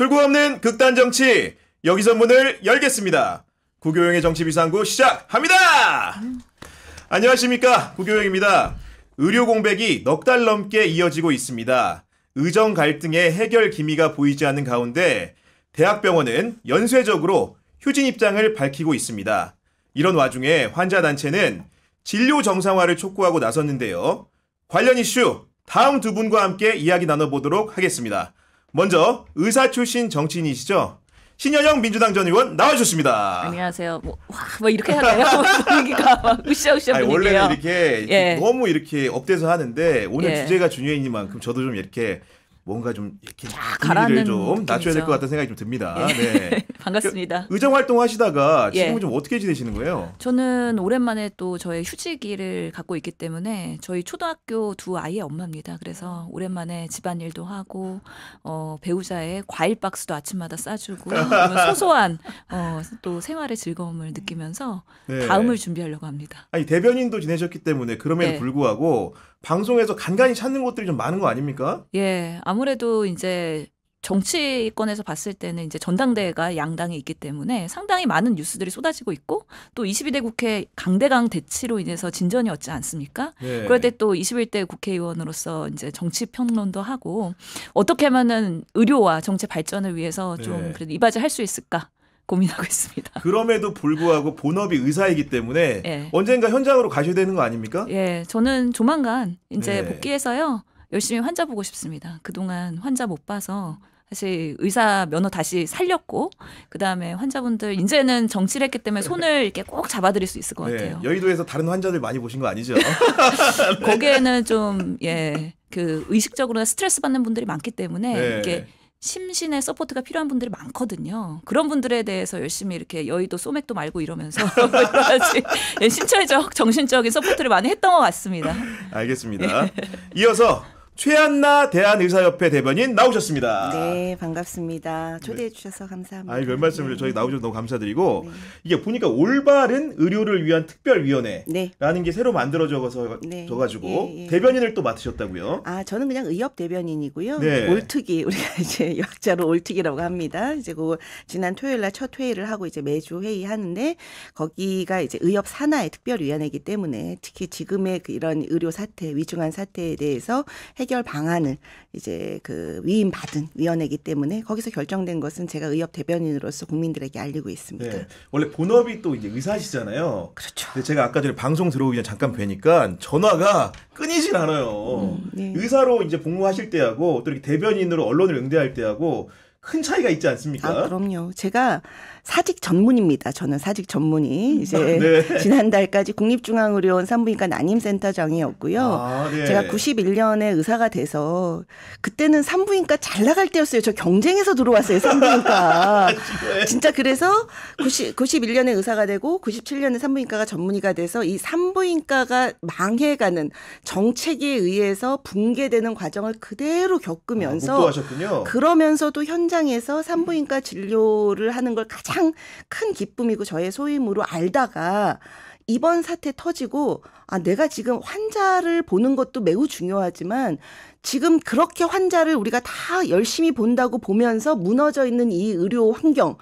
출구 없는 극단 정치 여기서 문을 열겠습니다. 구교영의 정치 비상구 시작합니다. 안녕하십니까 구교영입니다. 의료 공백이 넉 달 넘게 이어지고 있습니다. 의정 갈등의 해결 기미가 보이지 않는 가운데 대학병원은 연쇄적으로 휴진 입장을 밝히고 있습니다. 이런 와중에 환자 단체는 진료 정상화를 촉구하고 나섰는데요. 관련 이슈 다음 두 분과 함께 이야기 나눠보도록 하겠습니다. 먼저 의사 출신 정치인이시죠. 신현영 민주당 전 의원 나와주셨습니다. 안녕하세요. 뭐, 와, 뭐 이렇게 하나요? 분위기가 으쌰으쌰 분위기요 원래는 이렇게 예. 너무 이렇게 업돼서 하는데 오늘 예. 주제가 중요한 만큼 저도 좀 이렇게 뭔가 좀 이렇게 가라는 좀 낮춰야 될 것 같다는 생각이 좀 듭니다. 예. 네. 반갑습니다. 그 의정 활동하시다가 예. 지금은 예. 좀 어떻게 지내시는 거예요? 저는 오랜만에 또 저의 휴지기를 갖고 있기 때문에 저희 초등학교 두 아이의 엄마입니다. 그래서 오랜만에 집안일도 하고 어, 배우자의 과일 박스도 아침마다 싸주고 소소한 어, 또 생활의 즐거움을 느끼면서 네. 다음을 준비하려고 합니다. 아니 대변인도 지내셨기 때문에 그럼에도 네. 불구하고 방송에서 간간히 찾는 곳들이 좀 많은 거 아닙니까? 예, 아무래도 이제 정치권에서 봤을 때는 이제 전당대회가 양당에 있기 때문에 상당히 많은 뉴스들이 쏟아지고 있고 또 22대 국회 강대강 대치로 인해서 진전이 없지 않습니까? 네. 그럴 때 또 21대 국회의원으로서 이제 정치 평론도 하고 어떻게 하면은 의료와 정치 발전을 위해서 좀 네. 그래도 이바지 할수 있을까? 고민하고 있습니다. 그럼에도 불구하고 본업이 의사이기 때문에 예. 언젠가 현장으로 가셔야 되는 거 아닙니까? 예, 저는 조만간 이제 네. 복귀해서요 열심히 환자 보고 싶습니다. 그동안 환자 못 봐서 사실 의사 면허 다시 살렸고 그다음에 환자분들 이제는 정치를 했기 때문에 손을 이렇게 꼭 잡아드릴 수 있을 것 네, 같아요. 여의도에서 다른 환자들 많이 보신 거 아니죠? 네. 거기에는 좀 예. 그 의식적으로 스트레스 받는 분들이 많기 때문에 네. 이게 심신의 서포트가 필요한 분들이 많거든요. 그런 분들에 대해서 열심히 이렇게 여의도 소맥도 말고 이러면서 신체적, 예, 정신적인 서포트를 많이 했던 것 같습니다. 알겠습니다. 예. 이어서 최한나 대한의사협회 대변인 나오셨습니다. 네, 반갑습니다. 초대해 네. 주셔서 감사합니다. 아별 말씀을 네. 저희 나오셔서 너무 감사드리고 네. 이게 보니까 올바른 의료를 위한 특별위원회라는 네. 게 새로 만들어져서 네. 가지고 예, 예, 예. 대변인을 또 맡으셨다고요? 아, 저는 그냥 의협 대변인이고요. 네. 올특이 우리가 이제 약자로 올특이라고 합니다. 이제 그 지난 토요일 날 첫 회의를 하고 이제 매주 회의하는데 거기가 이제 의협 산하의 특별위원회이기 때문에 특히 지금의 그 이런 의료 사태, 위중한 사태에 대해서 해 해결 방안을 이제 그 위임 받은 위원회이기 때문에 거기서 결정된 것은 제가 의협 대변인으로서 국민들에게 알리고 있습니다. 네. 원래 본업이 또 이제 의사시잖아요. 그렇죠. 제가 아까 전에 방송 들어오기 전에 잠깐 뵈니까 전화가 끊이질 않아요. 음, 네. 의사로 이제 복무하실 때하고 또 이렇게 대변인으로 언론을 응대할 때하고 큰 차이가 있지 않습니까? 아, 그럼요. 제가 사직 전문입니다. 저는 사직 전문이 이제 아, 네. 지난달까지 국립중앙의료원 산부인과 난임센터장이었고요. 아, 네. 제가 91년에 의사가 돼서 그때는 산부인과 잘 나갈 때였어요. 저 경쟁에서 들어왔어요. 산부인과. 아, 네. 진짜 그래서 90, 91년에 의사가 되고 97년에 산부인과가 전문의가 돼서 이 산부인과가 망해가는 정책에 의해서 붕괴되는 과정을 그대로 아, 겪으면서 아, 그러면서도 현장에서 산부인과 진료를 하는 걸 가장 가장 큰 기쁨이고 저의 소임으로 알다가 이번 사태 터지고 아 내가 지금 환자를 보는 것도 매우 중요하지만 지금 그렇게 환자를 우리가 다 열심히 본다고 보면서 무너져 있는 이 의료 환경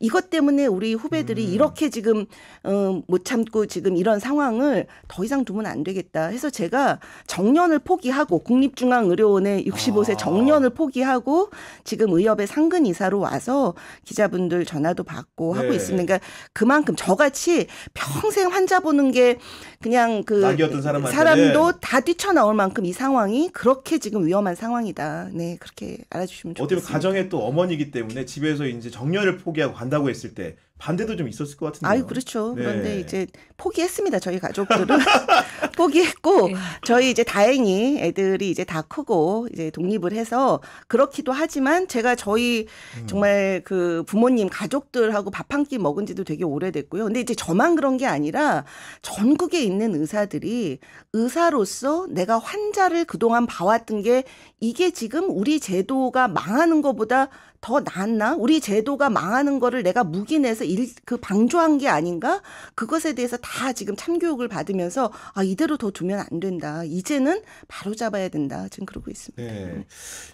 이것 때문에 우리 후배들이 음. 이렇게 지금 음, 못 참고 지금 이런 상황을 더 이상 두면 안 되겠다 해서 제가 정년을 포기하고 국립중앙의료원의 65세 아. 정년을 포기하고 지금 의협의 상근 이사로 와서 기자분들 전화도 받고 하고 네. 있습니다. 그러니까 그만큼 저같이 평생 환자 보는 게 그냥 그 사람도 다 뛰쳐나올 만큼 이 상황이 그렇게 지금 위험한 상황이다. 네, 그렇게 알아주시면 좋겠습니다. 가정에 또 어머니이기 때문에 집에서 이제 정년을 포기하고 간다고 했을 때 반대도 좀 있었을 것 같은데요. 아유, 그렇죠. 네. 그런데 이제 포기했습니다. 저희 가족들은 포기했고 저희 이제 다행히 애들이 이제 다 크고 이제 독립을 해서 그렇기도 하지만 제가 저희 음. 정말 그 부모님 가족들하고 밥 한 끼 먹은 지도 되게 오래됐고요. 근데 이제 저만 그런 게 아니라 전국에 있는 의사들이 의사로서 내가 환자를 그동안 봐왔던 게 이게 지금 우리 제도가 망하는 것보다 더 낫나? 우리 제도가 망하는 거를 내가 묵인해서 일, 그 방조한 게 아닌가? 그것에 대해서 다 지금 참교육을 받으면서 아, 이대로 더 두면 안 된다. 이제는 바로 잡아야 된다. 지금 그러고 있습니다. 네.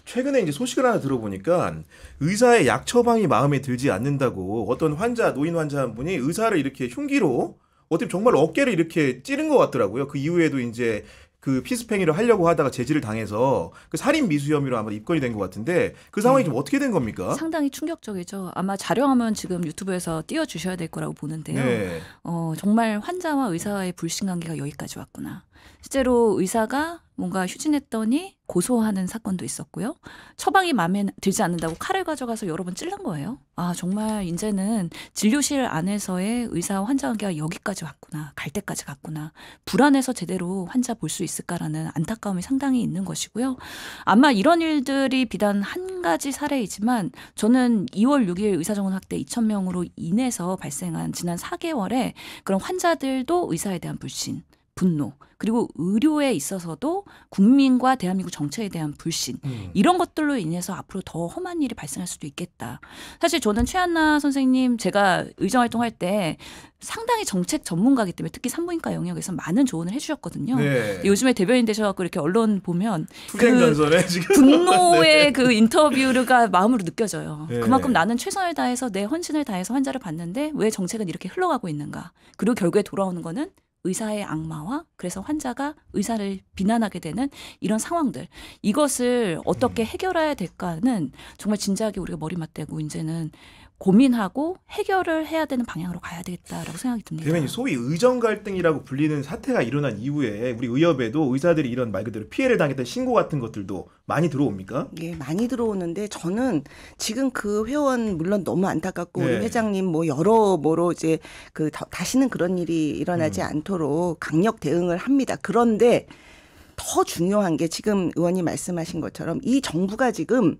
최근에 이제 소식을 하나 들어보니까 의사의 약 처방이 마음에 들지 않는다고 어떤 환자, 노인 환자 한 분이 의사를 이렇게 흉기로 어떻게 정말 어깨를 이렇게 찌른 것 같더라고요. 그 이후에도 이제 그 피스팽이를 하려고 하다가 제지를 당해서 그 살인 미수 혐의로 아마 입건이 된 것 같은데 그 상황이 네. 좀 어떻게 된 겁니까? 상당히 충격적이죠. 아마 자료하면 지금 유튜브에서 띄워주셔야 될 거라고 보는데요. 네. 어, 정말 환자와 의사의 불신관계가 여기까지 왔구나. 실제로 의사가 뭔가 휴진했더니 고소하는 사건도 있었고요. 처방이 마음에 들지 않는다고 칼을 가져가서 여러 번 찔른 거예요. 아, 정말 이제는 진료실 안에서의 의사 환자 관계가 여기까지 왔구나. 갈 때까지 갔구나. 불안해서 제대로 환자 볼 수 있을까라는 안타까움이 상당히 있는 것이고요. 아마 이런 일들이 비단 한 가지 사례이지만 저는 2월 6일 의사정원 확대 2,000명으로 인해서 발생한 지난 4개월에 그런 환자들도 의사에 대한 불신, 분노 그리고 의료에 있어서도 국민과 대한민국 정책에 대한 불신 음. 이런 것들로 인해서 앞으로 더 험한 일이 발생할 수도 있겠다. 사실 저는 최한나 선생님 제가 의정 활동할 때 상당히 정책 전문가기 때문에 특히 산부인과 영역에서 많은 조언을 해주셨거든요. 네. 요즘에 대변인 되셔갖고 이렇게 언론 보면 그 분노의 네. 그 인터뷰가 마음으로 느껴져요. 네. 그만큼 나는 최선을 다해서 내 헌신을 다해서 환자를 봤는데 왜 정책은 이렇게 흘러가고 있는가? 그리고 결국에 돌아오는 거는 의사의 악마와 그래서 환자가 의사를 비난하게 되는 이런 상황들 이것을 어떻게 음. 해결해야 될까는 정말 진지하게 우리가 머리 맞대고 이제는 고민하고 해결을 해야 되는 방향으로 가야 되겠다라고 생각이 듭니다. 대변인 소위 의정 갈등이라고 불리는 사태가 일어난 이후에 우리 의협에도 의사들이 이런 말 그대로 피해를 당했던 신고 같은 것들도 많이 들어옵니까? 예, 많이 들어오는데 저는 지금 그 회원 물론 너무 안타깝고 네. 우리 회장님 뭐 여러모로 이제 그 다시는 그런 일이 일어나지 음. 않도록 강력 대응을 합니다. 그런데 더 중요한 게 지금 의원님 말씀하신 것처럼 이 정부가 지금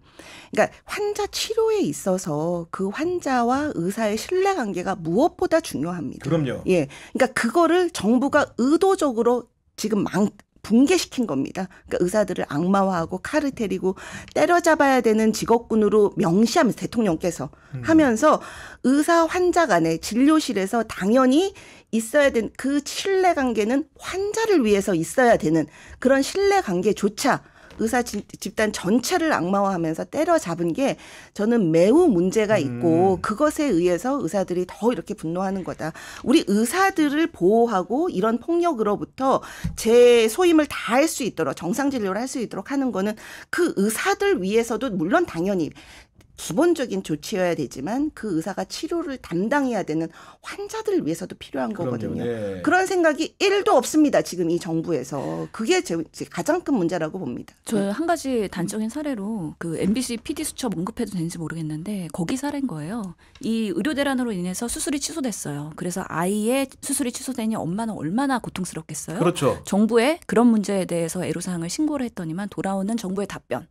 그러니까 환자 치료에 있어서 그 환자와 의사의 신뢰 관계가 무엇보다 중요합니다. 그럼요. 예. 그러니까 그거를 정부가 의도적으로 지금 망 붕괴시킨 겁니다. 그러니까 의사들을 악마화하고 칼을 테리고 때려잡아야 되는 직업군으로 명시하면서 대통령께서 음. 하면서 의사 환자 간에 진료실에서 당연히 있어야 된 그 신뢰 관계는 환자를 위해서 있어야 되는 그런 신뢰 관계조차 의사 집단 전체를 악마화하면서 때려잡은 게 저는 매우 문제가 있고 음. 그것에 의해서 의사들이 더 이렇게 분노하는 거다. 우리 의사들을 보호하고 이런 폭력으로부터 제 소임을 다 할 수 있도록 정상 진료를 할 수 있도록 하는 거는 그 의사들 위해서도 물론 당연히 기본적인 조치여야 되지만 그 의사가 치료를 담당해야 되는 환자들을 위해서도 필요한 거거든요. 네. 그런 생각이 1도 없습니다. 지금 이 정부에서. 그게 제, 가장 큰 문제라고 봅니다. 저 한 가지 단적인 사례로 그 MBC PD 수첩 언급해도 되는지 모르겠는데 거기 사례인 거예요. 이 의료 대란으로 인해서 수술이 취소됐어요. 그래서 아이의 수술이 취소되니 엄마는 얼마나 고통스럽겠어요. 그렇죠. 정부의 그런 문제에 대해서 애로사항을 신고를 했더니만 돌아오는 정부의 답변.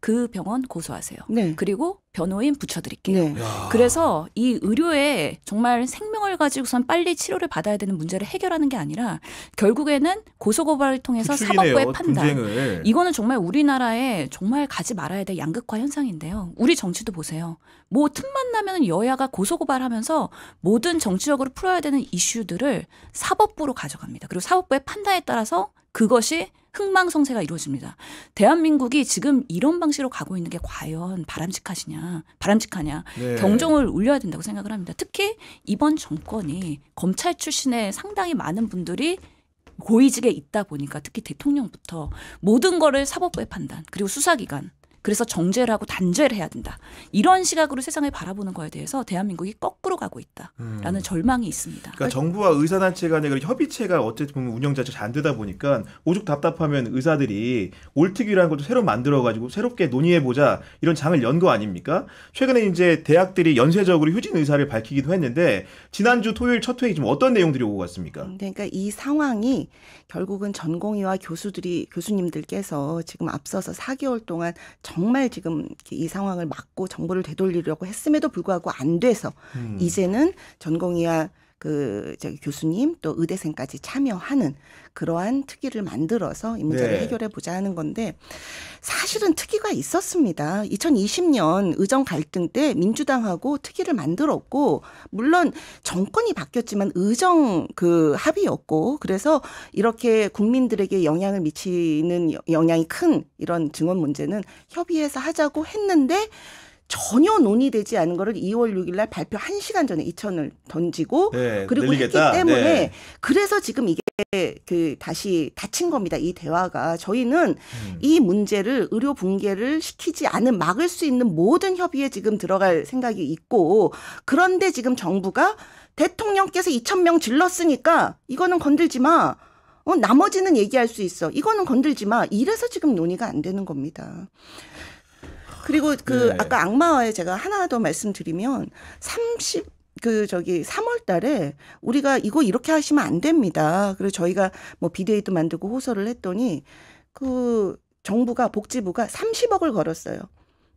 그 병원 고소하세요. 네. 그리고 변호인 붙여드릴게요. 네. 그래서 이 의료에 정말 생명을 가지고선 빨리 치료를 받아야 되는 문제를 해결하는 게 아니라 결국에는 고소고발을 통해서 부추기네요, 사법부의 판단. 분쟁을. 이거는 정말 우리나라에 정말 가지 말아야 될 양극화 현상인데요. 우리 정치도 보세요. 뭐 틈만 나면 여야가 고소고발하면서 모든 정치적으로 풀어야 되는 이슈들을 사법부로 가져갑니다. 그리고 사법부의 판단에 따라서 그것이 흥망성쇠가 이루어집니다. 대한민국이 지금 이런 방식으로 가고 있는 게 과연 바람직하시냐, 바람직하냐 네. 경종을 울려야 된다고 생각을 합니다. 특히 이번 정권이 검찰 출신의 상당히 많은 분들이 고위직에 있다 보니까 특히 대통령부터 모든 거를 사법부의 판단 그리고 수사기관 그래서 정죄를 하고 단죄를 해야 된다. 이런 시각으로 세상을 바라보는 거에 대해서 대한민국이 거꾸로 가고 있다라는 음. 절망이 있습니다. 그러니까 정부와 의사단체 간의 협의체가 어쨌든 운영 자체가 잘안 되다 보니까 오죽 답답하면 의사들이 올특위라는 것도 새로 만들어가지고 새롭게 논의해보자 이런 장을 연 거 아닙니까? 최근에 이제 대학들이 연쇄적으로 휴진 의사를 밝히기도 했는데 지난주 토요일 첫 회의 좀 어떤 내용들이 오고 갔습니까? 음, 그러니까 이 상황이 결국은 전공의와 교수들이 교수님들께서 지금 앞서서 4개월 동안 정말 지금 이 상황을 막고 정보를 되돌리려고 했음에도 불구하고 안 돼서 음. 이제는 전공의와 그 저기 교수님 또 의대생까지 참여하는 그러한 특위를 만들어서 이 문제를 네. 해결해 보자 하는 건데 사실은 특위가 있었습니다. 2020년 의정 갈등 때 민주당하고 특위를 만들었고 물론 정권이 바뀌었지만 의정 그 합의였고 그래서 이렇게 국민들에게 영향을 미치는 영향이 큰 이런 증언 문제는 협의해서 하자고 했는데 전혀 논의되지 않은 거를 2월 6일 날 발표 1시간 전에 이천을 던지고 네, 그리고 늘리겠다. 했기 네. 때문에 네. 그래서 지금 이게 그 다시 닫힌 겁니다. 이 대화가 저희는 음. 이 문제를 의료 붕괴를 시키지 않은 막을 수 있는 모든 협의에 지금 들어갈 생각이 있고 그런데 지금 정부가 대통령께서 2천 명 질렀으니까 이거는 건들지 마. 어, 나머지는 얘기할 수 있어. 이거는 건들지 마. 이래서 지금 논의가 안 되는 겁니다. 그리고 그 네. 아까 악마와의 제가 하나 더 말씀드리면 30그 저기 3월 달에 우리가 이거 이렇게 하시면 안 됩니다. 그리고 저희가 뭐 비대위도 만들고 호소를 했더니 그 정부가 복지부가 30억을 걸었어요.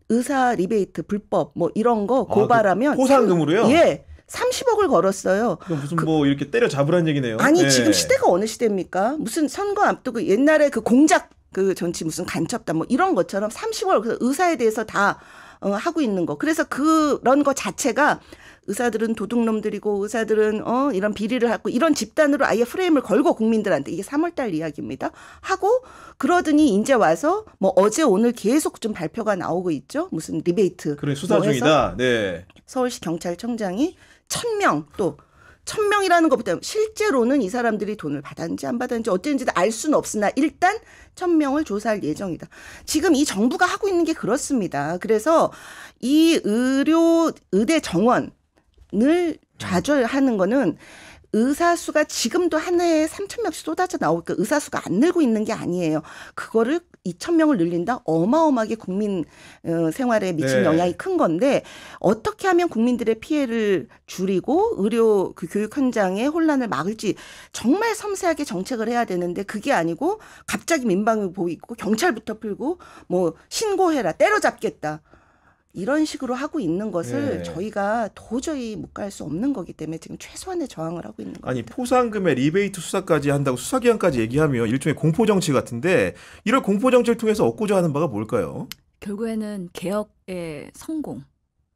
의사 리베이트 불법 뭐 이런 거 고발하면 아, 그 포상금으로요? 예. 30억을 걸었어요. 무슨 그, 뭐 이렇게 때려 잡으란 얘기네요. 아니 네. 지금 시대가 어느 시대입니까? 무슨 선거 앞두고 옛날에 그 공작 그 전치 무슨 간첩다 뭐 이런 것처럼 30월 그래서 의사에 대해서 다 어, 하고 있는 거. 그래서 그런 거 자체가 의사들은 도둑놈들이고 의사들은 어 이런 비리를 하고 이런 집단으로 아예 프레임을 걸고 국민들한테 이게 3월 달 이야기입니다. 하고 그러더니 이제 와서 뭐 어제 오늘 계속 좀 발표가 나오고 있죠. 무슨 리베이트 그래 수사 뭐 중이다. 네. 서울시 경찰청장이 1000명 또 천명이라는 것보다 실제로는 이 사람들이 돈을 받았는지 안 받았는지 어땠는지도 알 수는 없으나 일단 천명을 조사할 예정이다. 지금 이 정부가 하고 있는 게 그렇습니다. 그래서 이 의료 의대 정원을 좌절하는 거는 의사 수가 지금도 한 해에 3천 명씩 쏟아져 나오니까 그러니까 의사 수가 안 늘고 있는 게 아니에요. 그거를 2 0 0 0 명을 늘린다 어마어마하게 국민 어, 생활에 미친 네. 영향이 큰 건데 어떻게 하면 국민들의 피해를 줄이고 의료 그 교육 현장의 혼란을 막을지 정말 섬세하게 정책을 해야 되는데 그게 아니고 갑자기 민방위 보이고 경찰부터 풀고 뭐 신고해라 때려잡겠다. 이런 식으로 하고 있는 것을 네. 저희가 도저히 못 갈 수 없는 거기 때문에 지금 최소한의 저항을 하고 있는 거예요. 아니 포상금의 리베이트 수사까지 한다고 수사기한까지 얘기하면 일종의 공포 정치 같은데 이런 공포 정치를 통해서 얻고자 하는 바가 뭘까요? 결국에는 개혁의 성공.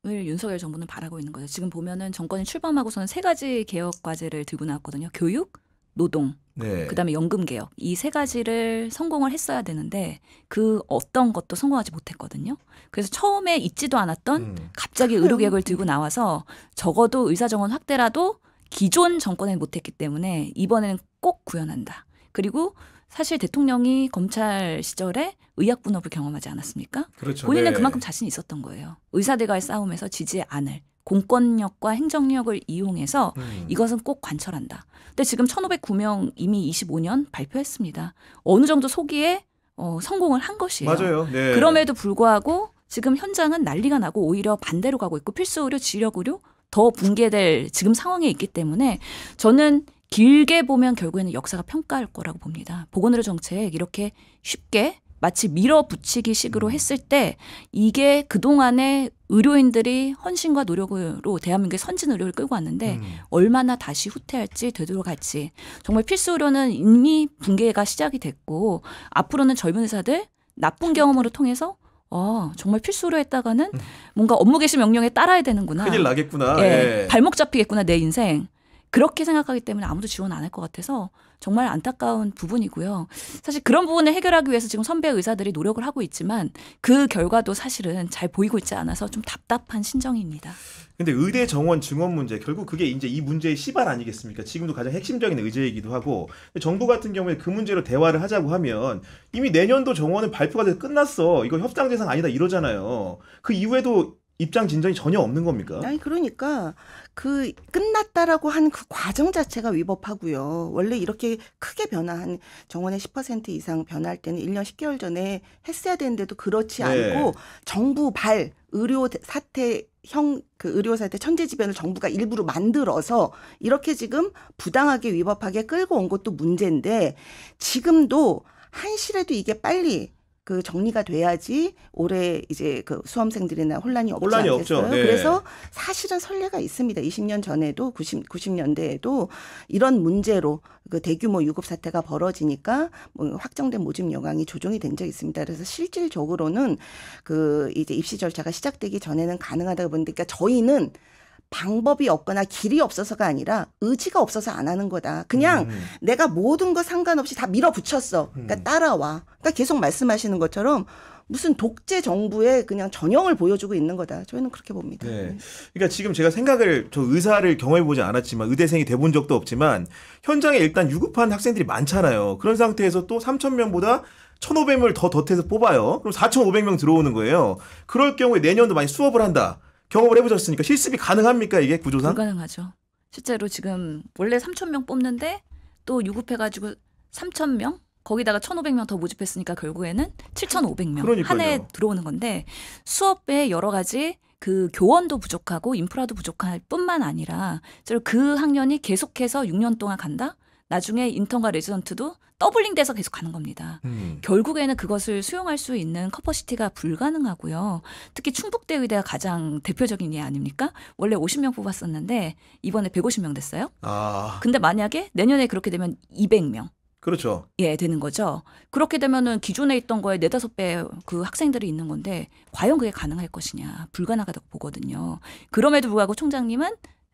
을 윤석열 정부는 바라고 있는 거죠. 지금 보면은 정권이 출범하고서는 세 가지 개혁 과제를 들고 나왔거든요. 교육, 노동, 네. 그다음에 연금 개혁 이 세 가지를 성공을 했어야 되는데 그 어떤 것도 성공하지 못했거든요. 그래서 처음에 있지도 않았던 음. 갑자기 의료 개혁을 들고 나와서 적어도 의사 정원 확대라도 기존 정권에 못했기 때문에 이번에는 꼭 구현한다. 그리고 사실 대통령이 검찰 시절에 의약 분업을 경험하지 않았습니까? 그렇죠. 본인은 네. 그만큼 자신이 있었던 거예요. 의사들과의 싸움에서 지지 않을. 공권력과 행정력을 이용해서 음. 이것은 꼭 관철한다. 근데 지금 1,509명 이미 25년 발표했습니다. 어느 정도 소기에 어, 성공을 한 것이에요. 맞아요. 네. 그럼에도 불구하고 지금 현장은 난리가 나고 오히려 반대로 가고 있고 필수 의료, 지력 의료 더 붕괴될 지금 상황에 있기 때문에 저는 길게 보면 결국에는 역사가 평가할 거라고 봅니다. 보건의료 정책 이렇게 쉽게 마치 밀어붙이기 식으로 음. 했을 때 이게 그동안에 의료인들이 헌신과 노력으로 대한민국의 선진 의료를 끌고 왔는데 음. 얼마나 다시 후퇴할지 되돌아갈지 정말 필수 의료는 이미 붕괴가 시작이 됐고 앞으로는 젊은 의사들 나쁜 경험으로 통해서 어, 정말 필수로 했다가는 음. 뭔가 업무 개시 명령에 따라야 되는구나. 큰일 나겠구나. 예, 예. 발목 잡히겠구나 내 인생. 그렇게 생각하기 때문에 아무도 지원 안 할 것 같아서 정말 안타까운 부분이고요. 사실 그런 부분을 해결하기 위해서 지금 선배 의사들이 노력을 하고 있지만 그 결과도 사실은 잘 보이고 있지 않아서 좀 답답한 심정입니다 근데 의대 정원 증원 문제 결국 그게 이제 이 문제의 시발 아니겠습니까? 지금도 가장 핵심적인 의제이기도 하고 정부 같은 경우에 그 문제로 대화를 하자고 하면 이미 내년도 정원은 발표가 돼서 끝났어. 이거 협상 대상 아니다 이러잖아요. 그 이후에도 입장 진전이 전혀 없는 겁니까? 아니 그러니까 그 끝났다라고 한그 과정 자체가 위법하고요. 원래 이렇게 크게 변화한 정원의 10% 이상 변화할 때는 1년 10개월 전에 했어야 되는데도 그렇지 네. 않고 정부 발 의료 사태 형그 의료 사태 천재지변을 정부가 일부러 만들어서 이렇게 지금 부당하게 위법하게 끌고 온 것도 문제인데 지금도 한시라도 이게 빨리 그 정리가 돼야지 올해 이제 그 수험생들이나 혼란이 없지 혼란이 않겠어요? 네. 그래서 사실은 선례가 있습니다. 20년 전에도 90 90년대에도 이런 문제로 그 대규모 유급 사태가 벌어지니까 뭐 확정된 모집 여강이 조정이 된 적이 있습니다. 그래서 실질적으로는 그 이제 입시 절차가 시작되기 전에는 가능하다고 보는데 그러니까 저희는 방법이 없거나 길이 없어서가 아니라 의지가 없어서 안 하는 거다. 그냥 음. 내가 모든 거 상관없이 다 밀어붙였어. 그러니까 음. 따라와. 그러니까 계속 말씀하시는 것처럼 무슨 독재 정부의 그냥 전형을 보여주고 있는 거다. 저희는 그렇게 봅니다. 네. 네. 그러니까 지금 제가 생각을 저 의사를 경험해 보지 않았지만 의대생이 돼본 적도 없지만 현장에 일단 유급한 학생들이 많잖아요. 그런 상태에서 또 3천 명보다 1,500명을 더 덧해서 뽑아요. 그럼 4,500명 들어오는 거예요. 그럴 경우에 내년도 많이 수업을 한다. 경험을 해보셨으니까 실습이 가능합니까 이게 구조상? 불가능하죠. 실제로 지금 원래 3천 명 뽑는데 또 유급해가지고 3천 명 거기다가 1,500명 더 모집했으니까 결국에는 7,500명 한 해 들어오는 건데 수업에 여러 가지 그 교원도 부족하고 인프라도 부족할 뿐만 아니라 그 학년이 계속해서 6년 동안 간다? 나중에 인턴과 레지던트도 더블링 돼서 계속 가는 겁니다. 음. 결국에는 그것을 수용할 수 있는 커퍼시티가 불가능하고요. 특히 충북대 의대가 가장 대표적인 예 아닙니까? 원래 50명 뽑았었는데 이번에 150명 됐어요. 아. 근데 만약에 내년에 그렇게 되면 200명. 그렇죠. 예, 되는 거죠. 그렇게 되면은 기존에 있던 거에 네다섯 배 그 학생들이 있는 건데 과연 그게 가능할 것이냐 불가능하다고 보거든요. 그럼에도 불구하고 총장님은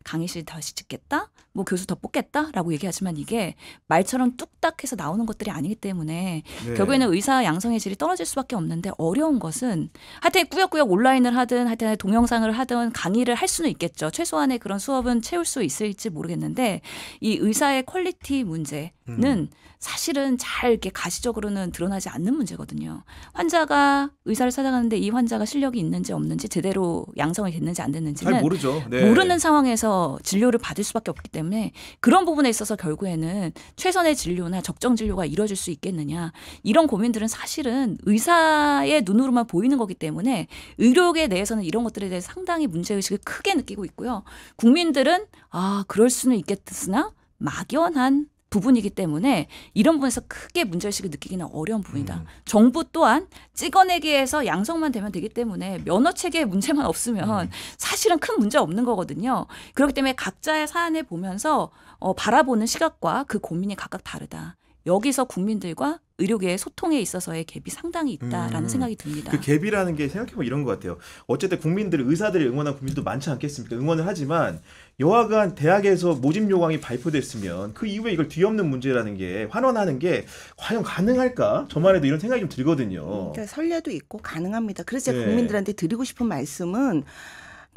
강의실 다시 짓겠다, 뭐 교수 더 뽑겠다라고 얘기하지만 이게 말처럼 뚝딱해서 나오는 것들이 아니기 때문에 네. 결국에는 의사 양성의 질이 떨어질 수밖에 없는데 어려운 것은 하여튼 꾸역꾸역 온라인을 하든 하여튼 동영상을 하든 강의를 할 수는 있겠죠. 최소한의 그런 수업은 채울 수 있을지 모르겠는데 이 의사의 퀄리티 문제는 음. 사실은 잘 이렇게 가시적으로는 드러나지 않는 문제거든요. 환자가 의사를 찾아가는데 이 환자가 실력이 있는지 없는지 제대로 양성이 됐는지 안 됐는지는 잘 모르죠. 네. 모르는 상황에서 진료를 받을 수밖에 없기 때문에 그런 부분에 있어서 결국에는 최선의 진료나 적정 진료가 이루어질 수 있겠느냐 이런 고민들은 사실은 의사의 눈으로만 보이는 거기 때문에 의료계 내에서는 이런 것들에 대해 상당히 문제 의식을 크게 느끼고 있고요. 국민들은 아 그럴 수는 있겠으나 막연한 부분이기 때문에 이런 부분에서 크게 문제의식을 느끼기는 어려운 부분이다. 음. 정부 또한 찍어내기에서 양성만 되면 되기 때문에 면허 체계의 문제만 없으면 음. 사실은 큰 문제 없는 거거든요. 그렇기 때문에 각자의 사안을 보면서 어, 바라보는 시각과 그 고민이 각각 다르다. 여기서 국민들과 의료계의 소통에 있어서의 갭이 상당히 있다라는 음. 생각이 듭니다. 그 갭이라는 게 생각해보면 이런 것 같아요. 어쨌든 국민들, 의사들이 응원한 국민도 많지 않겠습니까? 응원을 하지만 여하간 대학에서 모집 요강이 발표됐으면 그 이후에 이걸 뒤엎는 문제라는 게 환원하는 게 과연 가능할까? 저만 해도 이런 생각이 좀 들거든요. 그러니까 설례도 있고 가능합니다. 그래서 제가 네. 국민들한테 드리고 싶은 말씀은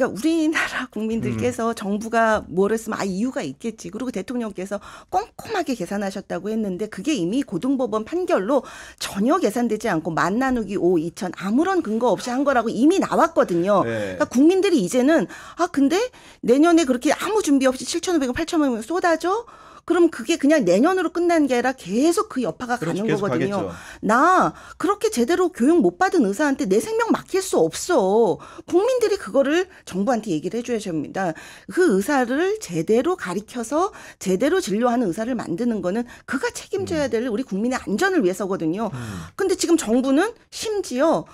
그러니까 우리나라 국민들께서 음. 정부가 뭐를 쓰면 아 이유가 있겠지. 그리고 대통령께서 꼼꼼하게 계산하셨다고 했는데 그게 이미 고등법원 판결로 전혀 계산되지 않고 만 나누기 5, 2천 아무런 근거 없이 한 거라고 이미 나왔거든요. 네. 그러니까 국민들이 이제는 아 근데 내년에 그렇게 아무 준비 없이 7,500원, 8,000원 쏟아져 그럼 그게 그냥 내년으로 끝나는 게 아니라 계속 그 여파가 그렇죠, 가는 거거든요. 가겠죠. 나 그렇게 제대로 교육 못 받은 의사한테 내 생명 맡길 수 없어. 국민들이 그거를 정부한테 얘기를 해줘야 됩니다. 그 의사를 제대로 가리켜서 제대로 진료하는 의사를 만드는 거는 그가 책임져야 음. 될 우리 국민의 안전을 위해서거든요. 음. 근데 지금 정부는 심지어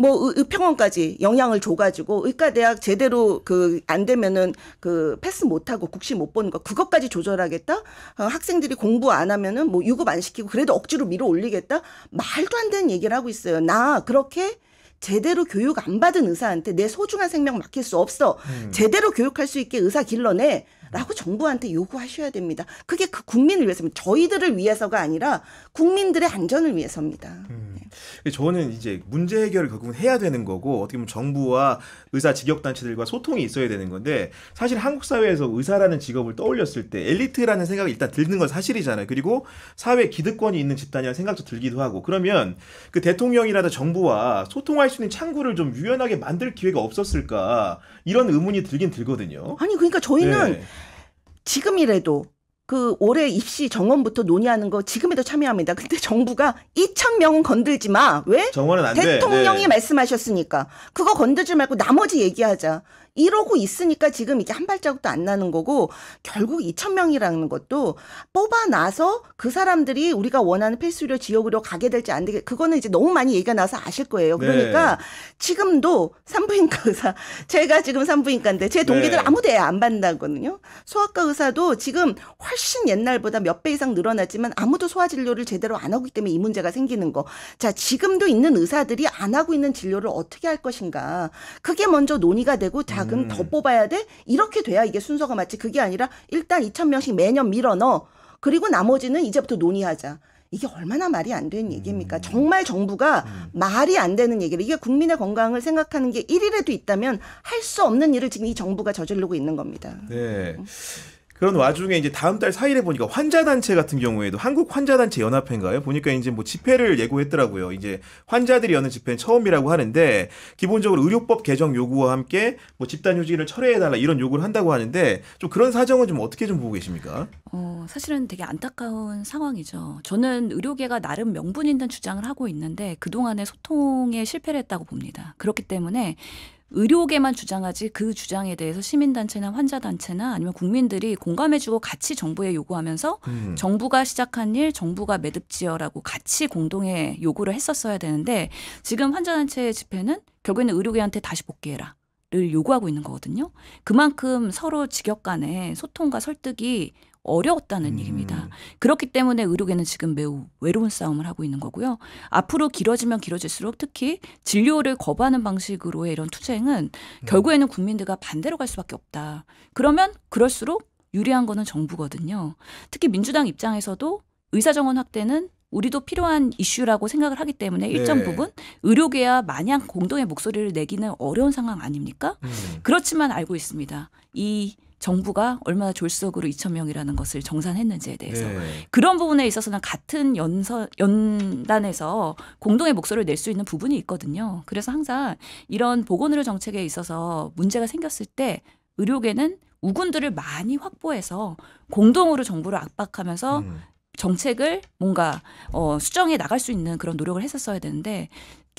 뭐 의평원까지 영향을 줘가지고 의과대학 제대로 그 안 되면은 그 패스 못하고 국시 못 보는 거 그것까지 조절하겠다 어, 학생들이 공부 안 하면은 뭐 유급 안 시키고 그래도 억지로 밀어 올리겠다 말도 안 되는 얘기를 하고 있어요 나 그렇게 제대로 교육 안 받은 의사한테 내 소중한 생명 맡길 수 없어. 음. 제대로 교육할 수 있게 의사 길러내. 라고 정부한테 요구하셔야 됩니다. 그게 그 국민을 위해서입 저희들을 위해서가 아니라 국민들의 안전을 위해서입니다. 음. 저는 이제 문제 해결을 결국은 해야 되는 거고 어떻게 보면 정부와 의사 직역 단체들과 소통이 있어야 되는 건데 사실 한국 사회에서 의사라는 직업을 떠올렸을 때 엘리트라는 생각이 일단 들는 건 사실이잖아요. 그리고 사회 기득권이 있는 집단이라는 생각도 들기도 하고 그러면 그 대통령이라든 정부와 소통할 수 있는 창구를 좀 유연하게 만들 기회가 없었을까 이런 의문이 들긴 들거든요. 아니 그러니까 저희는 네. 지금이라도 그 올해 입시 정원부터 논의하는 거 지금에도 참여합니다. 근데 정부가 2천 명은 건들지 마. 왜? 정원은 안 대통령이 네. 말씀하셨으니까 그거 건들지 말고 나머지 얘기하자. 이러고 있으니까 지금 이게 한 발자국도 안 나는 거고 결국 2천 명이라는 것도 뽑아놔서 그 사람들이 우리가 원하는 필수료 지역으로 가게 될지 안 되게 그거는 이제 너무 많이 얘기가 나서 아실 거예요. 네. 그러니까 네. 지금도 산부인과 의사 제가 지금 산부인과인데 제 동기들 네. 아무 데안 받는다거든요. 소아과 의사도 지금 훨씬 옛날보다 몇 배 이상 늘어났지만 아무도 소아 진료를 제대로 안 하고 있기 때문에 이 문제가 생기는 거. 자, 지금도 있는 의사들이 안 하고 있는 진료를 어떻게 할 것인가. 그게 먼저 논의가 되고 다 자금 음. 더 뽑아야 돼? 이렇게 돼야 이게 순서가 맞지. 그게 아니라 일단 2,000명씩 매년 밀어 넣어. 그리고 나머지는 이제부터 논의하자. 이게 얼마나 말이 안 되는 얘기입니까? 음. 정말 정부가 음. 말이 안 되는 얘기를 이게 국민의 건강을 생각하는 게 1일에도 있다면 할 수 없는 일을 지금 이 정부가 저지르고 있는 겁니다. 네. 그런 와중에 이제 다음 달 4일에 보니까 환자단체 같은 경우에도 한국 환자단체 연합회인가요? 보니까 이제 뭐 집회를 예고했더라고요. 이제 환자들이 여는 집회는 처음이라고 하는데 기본적으로 의료법 개정 요구와 함께 뭐 집단 휴직을 철회해달라 이런 요구를 한다고 하는데 좀 그런 사정은 좀 어떻게 좀 보고 계십니까? 어, 사실은 되게 안타까운 상황이죠. 저는 의료계가 나름 명분 있는 주장을 하고 있는데 그동안의 소통에 실패를 했다고 봅니다. 그렇기 때문에 의료계만 주장하지 그 주장에 대해서 시민단체나 환자단체나 아니면 국민들이 공감해주고 같이 정부에 요구하면서 음. 정부가 시작한 일 정부가 매듭지어라고 같이 공동의 요구를 했었어야 되는데 지금 환자단체의 집회는 결국에는 의료계한테 다시 복귀해라. 를 요구하고 있는 거거든요. 그만큼 서로 직역 간의 소통과 설득이 어려웠다는 음. 얘기입니다. 그렇기 때문에 의료계는 지금 매우 외로운 싸움을 하고 있는 거고요. 앞으로 길어지면 길어질수록 특히 진료를 거부하는 방식으로의 이런 투쟁은 음. 결국에는 국민들과 반대로 갈 수밖에 없다. 그러면 그럴수록 유리한 거는 정부거든요. 특히 민주당 입장에서도 의사 정원 확대는 우리도 필요한 이슈라고 생각을 하기 때문에 일정 네. 부분 의료계와 마냥 공동의 목소리를 내기는 어려운 상황 아닙니까? 음. 그렇지만 알고 있습니다. 이 정부가 얼마나 졸속으로 2천 명이라는 것을 정산했는지에 대해서 네. 그런 부분에 있어서는 같은 연서 연단에서 공동의 목소리를 낼 수 있는 부분이 있거든요. 그래서 항상 이런 보건의료 정책에 있어서 문제가 생겼을 때 의료계는 우군들을 많이 확보해서 공동으로 정부를 압박하면서 음. 정책을 뭔가 어, 수정해 나갈 수 있는 그런 노력을 했었어야 되는데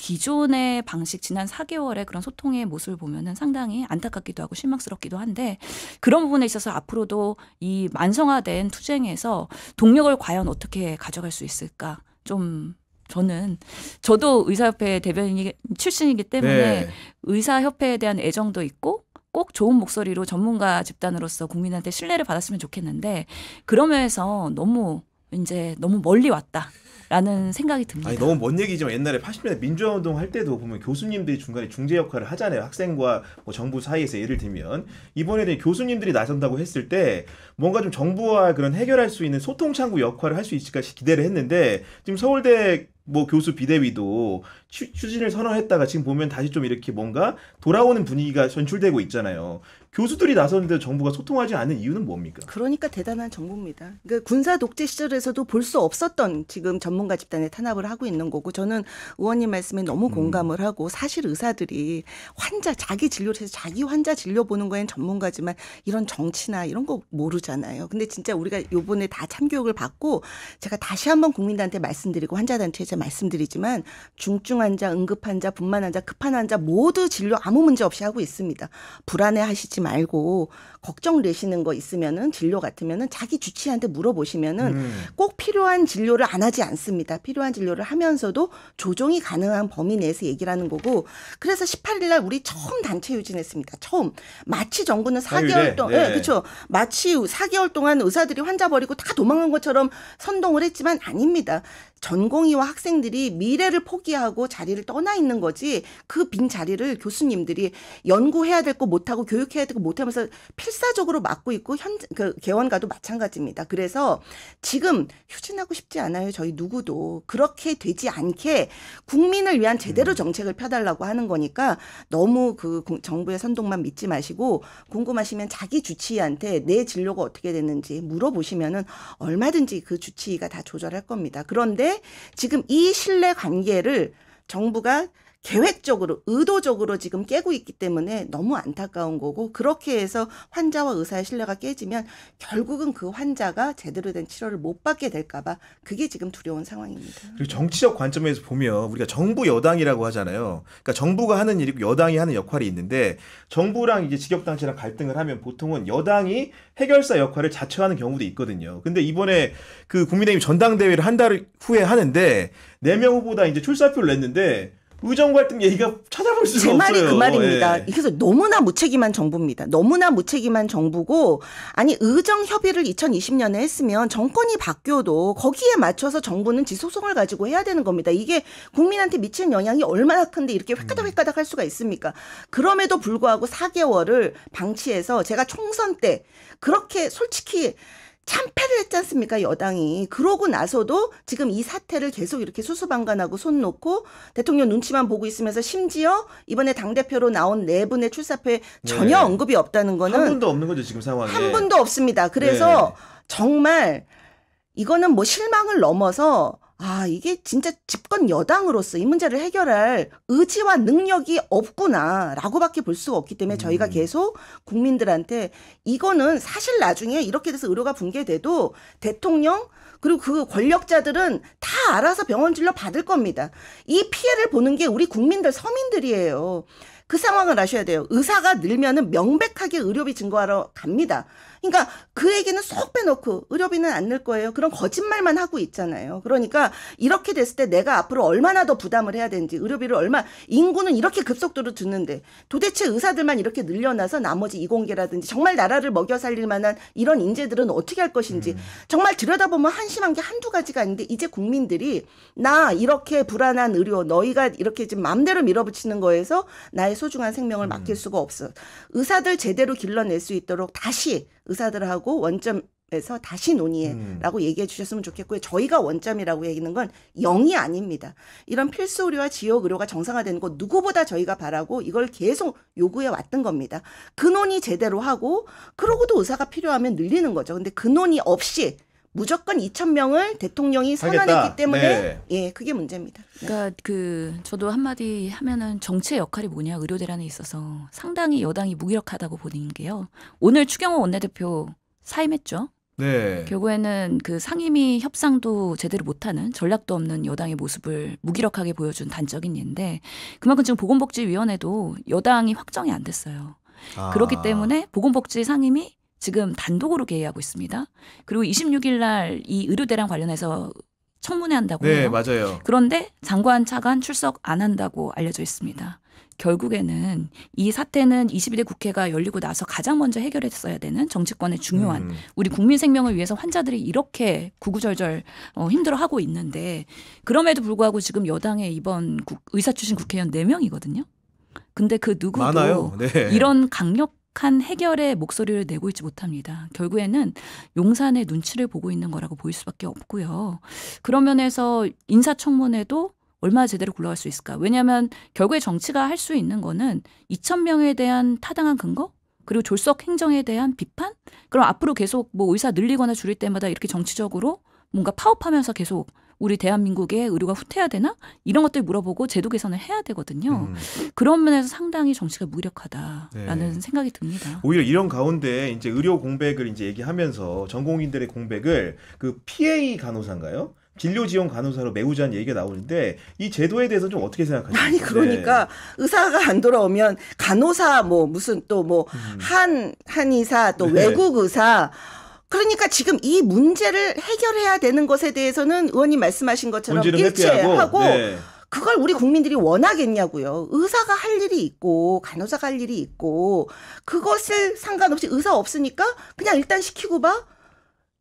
기존의 방식 지난 4개월의 그런 소통의 모습을 보면은 상당히 안타깝기도 하고 실망스럽기도 한데 그런 부분에 있어서 앞으로도 이 만성화된 투쟁에서 동력을 과연 어떻게 가져갈 수 있을까 좀 저는 저도 의사협회 대변인 이 출신이기 때문에 네. 의사협회에 대한 애정도 있고 꼭 좋은 목소리로 전문가 집단으로서 국민한테 신뢰를 받았으면 좋겠는데 그러면서 너무 이제 너무 멀리 왔다. 라는 음. 생각이 듭니다. 아니, 너무 먼 얘기지만 옛날에 80년대 민주화 운동 할 때도 보면 교수님들이 중간에 중재 역할을 하잖아요. 학생과 뭐 정부 사이에서 예를 들면 이번에는 교수님들이 나선다고 했을 때 뭔가 좀 정부와 그런 해결할 수 있는 소통 창구 역할을 할 수 있을까 기대를 했는데 지금 서울대 뭐 교수 비대위도 추진을 선언했다가 지금 보면 다시 좀 이렇게 뭔가 돌아오는 분위기가 선출되고 있잖아요. 교수들이 나섰는데 정부가 소통하지 않는 이유는 뭡니까? 그러니까 대단한 정부입니다. 그러니까 군사 독재 시절에서도 볼 수 없었던 지금 전문가 집단의 탄압을 하고 있는 거고 저는 의원님 말씀에 너무 음. 공감을 음. 하고 사실 의사들이 환자 자기 진료를 해서 자기 환자 진료 보는 거엔 전문가지만 이런 정치나 이런 거 모르잖아요. 근데 진짜 우리가 요번에 다 참교육을 받고 제가 다시 한번 국민들한테 말씀드리고 환자단체에서 말씀드리지만 중증 환자, 응급 환자, 분만 환자, 급한 환자 모두 진료 아무 문제 없이 하고 있습니다. 불안해 하시지 말고 걱정 되시는 거 있으면은 진료 같으면은 자기 주치의한테 물어보시면은 음. 꼭 필요한 진료를 안 하지 않습니다. 필요한 진료를 하면서도 조정이 가능한 범위 내에서 얘기를 하는 거고 그래서 18일 날 우리 처음 단체 유진했습니다. 처음 마치 정부는 4개월 동안 네. 네, 예, 그렇죠. 마치 4개월 동안 의사들이 환자 버리고 다 도망간 것처럼 선동을 했지만 아닙니다. 전공의와 학생들이 미래를 포기하고 자리를 떠나 있는 거지 그 빈 자리를 교수님들이 연구해야 될 거 못하고 교육해야 될 거 못하면서 필사적으로 맡고 있고 현, 그 개원과도 마찬가지입니다. 그래서 지금 휴진하고 싶지 않아요. 저희 누구도 그렇게 되지 않게 국민을 위한 제대로 음. 정책을 펴달라고 하는 거니까 너무 그 정부의 선동만 믿지 마시고 궁금하시면 자기 주치의한테 내 진료가 어떻게 됐는지 물어보시면은 얼마든지 그 주치의가 다 조절할 겁니다. 그런데 지금 이 신뢰 관계를 정부가 계획적으로 의도적으로 지금 깨고 있기 때문에 너무 안타까운 거고 그렇게 해서 환자와 의사의 신뢰가 깨지면 결국은 그 환자가 제대로 된 치료를 못 받게 될까봐 그게 지금 두려운 상황입니다. 그리고 정치적 관점에서 보면 우리가 정부 여당이라고 하잖아요. 그러니까 정부가 하는 일이고 여당이 하는 역할이 있는데 정부랑 이제 직역당체랑 갈등을 하면 보통은 여당이 해결사 역할을 자처하는 경우도 있거든요. 근데 이번에 그 국민의힘 전당대회를 한 달 후에 하는데 네 명 후보다 이제 출사표를 냈는데 의정 갈등 얘기가 찾아볼 수가 제 말이 없어요. 그 말입니다. 예. 그래서 너무나 무책임한 정부입니다. 너무나 무책임한 정부고 아니 의정 협의를 2020년에 했으면 정권이 바뀌어도 거기에 맞춰서 정부는 지속성을 가지고 해야 되는 겁니다. 이게 국민한테 미치는 영향이 얼마나 큰데 이렇게 획가닥획가닥 할 수가 있습니까? 그럼에도 불구하고 4개월을 방치해서 제가 총선 때 그렇게 솔직히 참패를 했지 않습니까 여당이 그러고 나서도 지금 이 사태를 계속 이렇게 수수방관하고 손 놓고 대통령 눈치만 보고 있으면서 심지어 이번에 당 대표로 나온 네 분의 출사표에 전혀 네. 언급이 없다는 거는 한 분도 없는 거죠 지금 상황에 한 분도 없습니다 그래서 네. 정말 이거는 뭐 실망을 넘어서 아, 이게 진짜 집권 여당으로서 이 문제를 해결할 의지와 능력이 없구나라고밖에 볼 수가 없기 때문에 저희가 음. 계속 국민들한테 이거는 사실 나중에 이렇게 돼서 의료가 붕괴돼도 대통령 그리고 그 권력자들은 다 알아서 병원 진료 받을 겁니다. 이 피해를 보는 게 우리 국민들 서민들이에요. 그 상황을 아셔야 돼요. 의사가 늘면은 명백하게 의료비 증가하러 갑니다. 그러니까 그에게는쏙 빼놓고 의료비는 안 낼 거예요. 그런 거짓말만 하고 있잖아요. 그러니까 이렇게 됐을 때 내가 앞으로 얼마나 더 부담을 해야 되는지 의료비를 얼마 인구는 이렇게 급속도로 드는데 도대체 의사들만 이렇게 늘려놔서 나머지 이공계라든지 정말 나라를 먹여 살릴 만한 이런 인재들은 어떻게 할 것인지 음. 정말 들여다보면 한심한 게 한두 가지가 아닌데 이제 국민들이 나 이렇게 불안한 의료 너희가 이렇게 지금 맘대로 밀어붙이는 거에서 나의 소중한 생명을 음. 맡길 수가 없어. 의사들 제대로 길러낼 수 있도록 다시 의사들하고 원점 에서 다시 논의해라고 음. 얘기해 주셨으면 좋겠고요. 저희가 원점이라고 얘기하는 건 영이 아닙니다. 이런 필수 의료와 지역 의료가 정상화되는 거 누구보다 저희가 바라고 이걸 계속 요구해 왔던 겁니다. 근원이 제대로 하고 그러고도 의사가 필요하면 늘리는 거죠. 근데 근원이 없이 무조건 2천 명을 대통령이 선언했기 하겠다. 때문에 네. 예 그게 문제입니다. 네. 그러니까 그 저도 한마디 하면은 정치의 역할이 뭐냐 의료 대란에 있어서 상당히 여당이 무기력하다고 보는 게요. 오늘 추경호 원내대표 사임했죠. 네. 결국에는 그 상임위 협상도 제대로 못하는 전략도 없는 여당의 모습을 무기력하게 보여준 단적인 예인데 그만큼 지금 보건복지위원회도 여당이 확정이 안 됐어요. 아. 그렇기 때문에 보건복지 상임위 지금 단독으로 개획하고 있습니다. 그리고 26일 날 이 의료대랑 관련해서 청문회 한다고 네, 해요. 맞아요. 그런데 장관 차관 출석 안 한다고 알려져 있습니다. 결국에는 이 사태는 21대 국회가 열리고 나서 가장 먼저 해결했어야 되는 정치권의 중요한 음. 우리 국민 생명을 위해서 환자들이 이렇게 구구절절 어, 힘들어하고 있는데 그럼에도 불구하고 지금 여당의 이번 국, 의사 출신 국회의원 4명이거든요. 근데 그 누구도 네. 이런 강력 명한 해결의 목소리를 내고 있지 못합니다. 결국에는 용산의 눈치를 보고 있는 거라고 보일 수밖에 없고요. 그런 면에서 인사청문회도 얼마나 제대로 굴러갈 수 있을까? 왜냐하면 결국에 정치가 할 수 있는 거는 2천 명에 대한 타당한 근거 그리고 졸속 행정에 대한 비판 그럼 앞으로 계속 뭐 의사 늘리거나 줄일 때마다 이렇게 정치적으로 뭔가 파업하면서 계속 우리 대한민국의 의료가 후퇴해야 되나? 이런 것들 물어보고 제도 개선을 해야 되거든요. 음. 그런 면에서 상당히 정치가 무력하다라는 네. 생각이 듭니다. 오히려 이런 가운데 이제 의료 공백을 이제 얘기하면서 전공인들의 공백을 그 PA 간호사인가요? 진료 지원 간호사로 메우자는 얘기가 나오는데 이 제도에 대해서 좀 어떻게 생각하세요? 아니 그러니까 네. 의사가 안 돌아오면 간호사 뭐 무슨 또 뭐한 음. 한의사 또 네. 외국 의사 그러니까 지금 이 문제를 해결해야 되는 것에 대해서는 의원님 말씀하신 것처럼 일치하고 네. 그걸 우리 국민들이 원하겠냐고요. 의사가 할 일이 있고 간호사가 할 일이 있고 그것을 상관없이 의사 없으니까 그냥 일단 시키고 봐.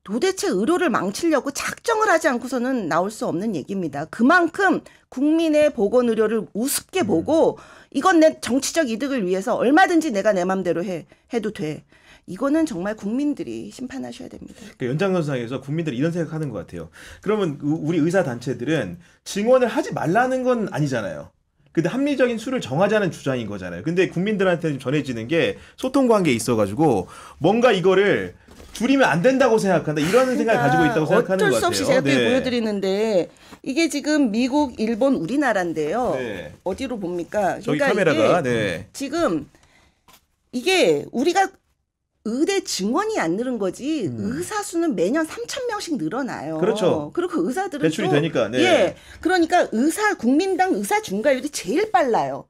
도대체 의료를 망치려고 작정을 하지 않고서는 나올 수 없는 얘기입니다. 그만큼 국민의 보건 의료를 우습게 음. 보고 이건 내 정치적 이득을 위해서 얼마든지 내가 내 맘대로 해 해도 돼. 이거는 정말 국민들이 심판하셔야 됩니다. 그러니까 연장선상에서 국민들이 이런 생각하는 것 같아요. 그러면 우리 의사 단체들은 증언을 하지 말라는 건 아니잖아요. 근데 합리적인 수를 정하자는 주장인 거잖아요. 근데 국민들한테 전해지는 게 소통 관계에 있어가지고 뭔가 이거를 줄이면 안 된다고 생각한다 이런 그러니까 생각을 가지고 있다고 생각하는 것 같아요. 어쩔 수 없이 제가 네. 보여드리는데 이게 지금 미국, 일본, 우리나라인데요. 네. 어디로 봅니까? 저기 그러니까 카메라가 네. 지금 이게 우리가 의대 증원이 안 늘은 거지 음. 의사 수는 매년 3천 명씩 늘어나요. 그렇죠. 그리고 그 의사들은 대출이 좀, 되니까. 네. 예. 그러니까 의사 국민당 의사 중과율이 제일 빨라요.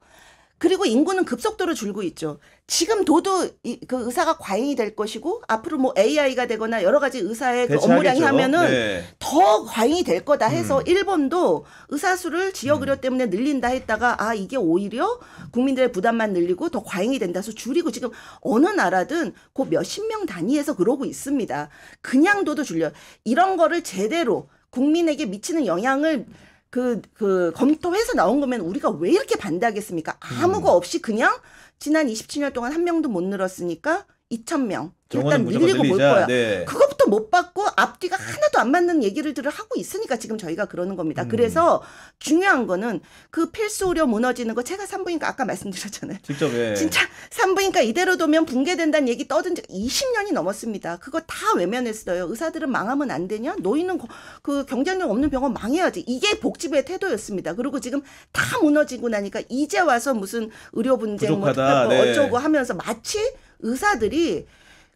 그리고 인구는 급속도로 줄고 있죠. 지금 도도 이, 그 의사가 과잉이 될 것이고 앞으로 뭐 AI가 되거나 여러 가지 의사의 그 업무량이 하면은 네. 더 과잉이 될 거다 해서 음. 일본도 의사 수를 지역 음. 의료 때문에 늘린다 했다가 아 이게 오히려 국민들의 부담만 늘리고 더 과잉이 된다서 줄이고 지금 어느 나라든 곧 몇십 명 단위에서 그러고 있습니다. 그냥 도도 줄여 이런 거를 제대로 국민에게 미치는 영향을 그, 그, 검토해서 나온 거면 우리가 왜 이렇게 반대하겠습니까? 아무거 음. 없이 그냥 지난 27년 동안 한 명도 못 늘었으니까 2,000명. 일단 그러니까 밀리고 뭘 거야. 네. 그것부터 못 받고 앞뒤가 하나도 안 맞는 얘기를들을 하고 있으니까 지금 저희가 그러는 겁니다. 음. 그래서 중요한 거는 그 필수 의료 무너지는 거 제가 산부인과 아까 말씀드렸잖아요. 직접 예. 진짜 산부인과 이대로 두면 붕괴된다는 얘기 떠든 지 20년이 넘었습니다. 그거 다 외면했어요. 의사들은 망하면 안 되냐? 너희는 그 경쟁력 없는 병원 망해야지. 이게 복지부의 태도였습니다. 그리고 지금 다 무너지고 나니까 이제 와서 무슨 의료 분쟁 뭐 부족하다. 뭐 네. 어쩌고 하면서 마치 의사들이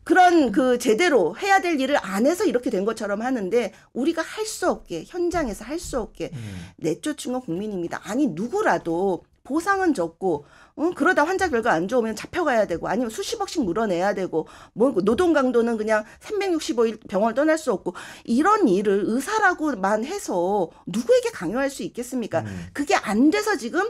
그런 그 제대로 해야 될 일을 안 해서 이렇게 된 것처럼 하는데 우리가 할 수 없게 현장에서 할 수 없게 음. 내쫓은 건 국민입니다. 아니 누구라도 보상은 적고 응, 어, 그러다 환자 결과 안 좋으면 잡혀가야 되고 아니면 수십억씩 물어내야 되고 뭐 노동 강도는 그냥 365일 병원을 떠날 수 없고 이런 일을 의사라고만 해서 누구에게 강요할 수 있겠습니까? 음. 그게 안 돼서 지금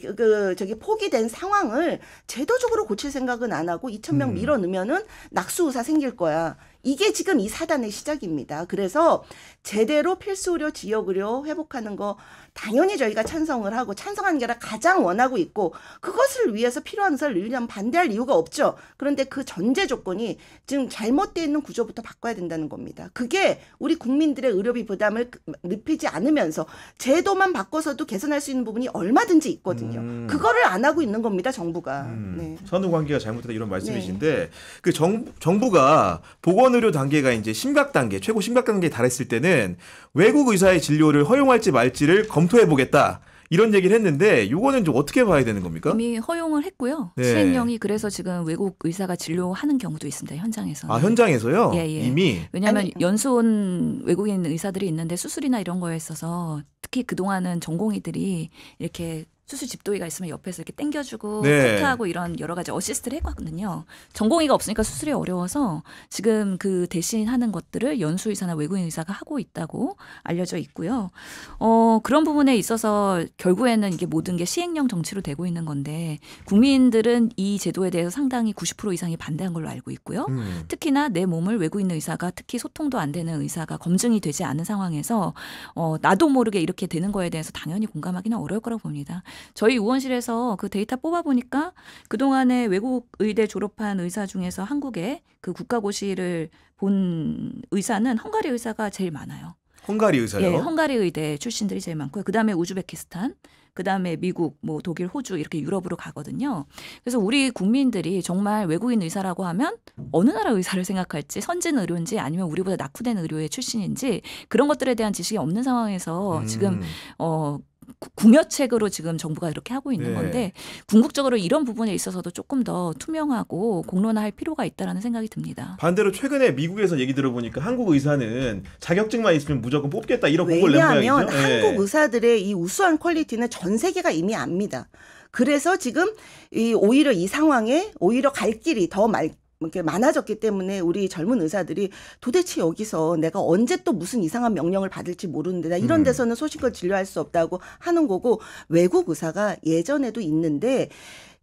그, 그 저기 포기된 상황을 제도적으로 고칠 생각은 안 하고 2천 명 음. 밀어넣으면은 낙수 의사 생길 거야. 이게 지금 이 사단의 시작입니다. 그래서 제대로 필수 의료 지역 의료 회복하는 거 당연히 저희가 찬성을 하고 찬성하는 게 가장 원하고 있고 그것을 위해서 필요한 것을 일년 반대할 이유가 없죠. 그런데 그 전제 조건이 지금 잘못되어 있는 구조부터 바꿔야 된다는 겁니다. 그게 우리 국민들의 의료비 부담을 그 늪히지 않으면서 제도만 바꿔서도 개선할 수 있는 부분이 얼마든지 있거든요. 음. 그거를 안 하고 있는 겁니다, 정부가. 음. 네. 선후 관계가 잘못됐다 이런 말씀이신데 네. 그 정, 정부가 보건 의료 단계가 이제 심각 단계, 최고 심각 단계에 달했을 때는 외국 의사의 진료를 허용할지 말지를 검 검토해 보겠다. 이런 얘기를 했는데 이거는 좀 어떻게 봐야 되는 겁니까? 이미 허용을 했고요. 네. 시행령이 그래서 지금 외국 의사가 진료하는 경우도 있습니다. 현장에서. 아 현장에서요? 예, 예. 이미. 왜냐하면 연수 온 외국인 의사들이 있는데 수술이나 이런 거에 있어서 특히 그 동안은 전공의들이 이렇게 수술 집도의가 있으면 옆에서 이렇게 땡겨주고 네. 하고 이런 여러 가지 어시스트를 했거든요. 전공의가 없으니까 수술이 어려워서 지금 그 대신하는 것들을 연수 의사나 외국인 의사가 하고 있다고 알려져 있고요. 어 그런 부분에 있어서 결국에는 이게 모든 게 시행령 정치로 되고 있는 건데 국민들은 이 제도에 대해서 상당히 90% 이상이 반대한 걸로 알고 있고요. 음. 특히나 내 몸을 외국인 의사가 특히 소통도 안 되는 의사가 검증이 되지 않은 상황에서 어 나도 모르게 이렇게 되는 거에 대해서 당연히 공감하기는 어려울 거라고 봅니다. 저희 의원실에서 그 데이터 뽑아보니까 그동안에 외국 의대 졸업한 의사 중에서 한국에그 국가고시를 본 의사는 헝가리 의사가 제일 많아요. 헝가리 의사요? 예, 헝가리 의대 출신들이 제일 많고요. 그다음에 우즈베키스탄, 그다음에 미국, 뭐 독일, 호주 이렇게 유럽으로 가거든요. 그래서 우리 국민들이 정말 외국인 의사라고 하면 어느 나라 의사를 생각할지 선진 의료인지 아니면 우리보다 낙후된 의료의 출신인지 그런 것들에 대한 지식이 없는 상황에서 음. 지금 어 궁여책으로 지금 정부가 이렇게 하고 있는 네. 건데 궁극적으로 이런 부분에 있어서도 조금 더 투명하고 공론화할 필요가 있다라는 생각이 듭니다. 반대로 최근에 미국에서 얘기 들어보니까 한국 의사는 자격증만 있으면 무조건 뽑겠다 이런 공고를 낸모양죠 왜냐하면 네. 한국 의사들의 이 우수한 퀄리티는 전 세계가 이미 압니다. 그래서 지금 이 오히려 이 상황에 오히려 갈 길이 더 맑, 이렇게 많아졌기 때문에 우리 젊은 의사들이 도대체 여기서 내가 언제 또 무슨 이상한 명령을 받을지 모르는데 나 이런 음. 데서는 소식을 진료할 수 없다고 하는 거고 외국 의사가 예전에도 있는데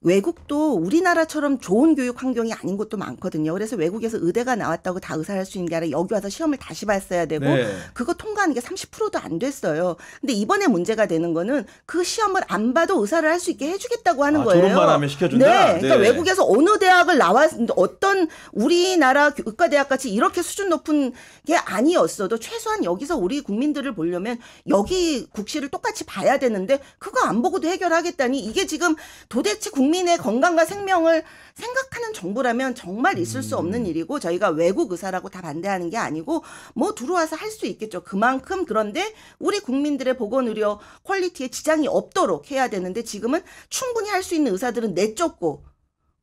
외국도 우리나라처럼 좋은 교육 환경이 아닌 곳도 많거든요. 그래서 외국에서 의대가 나왔다고 다의사할수 있는 게 아니라 여기 와서 시험을 다시 봤어야 되고 네. 그거 통과하는 게 30%도 안 됐어요. 근데 이번에 문제가 되는 거는 그 시험을 안 봐도 의사를 할 수 있게 해주겠다고 하는 아, 거예요. 졸업만 하면 시켜준다. 네, 그러니까 네. 외국에서 어느 대학을 나왔 는데 어떤 우리나라 의과대학 같이 이렇게 수준 높은 게 아니었어도 최소한 여기서 우리 국민들을 보려면 여기 국시를 똑같이 봐야 되는데 그거 안 보고도 해결하겠다니 이게 지금 도대체 국민 국민의 건강과 생명을 생각하는 정부라면 정말 있을 음. 수 없는 음. 일이고 저희가 외국 의사라고 다 반대하는 게 아니고 뭐 들어와서 할 수 있겠죠. 그만큼 그런데 우리 국민들의 보건 의료 퀄리티에 지장이 없도록 해야 되는데 지금은 충분히 할 수 있는 의사들은 내쫓고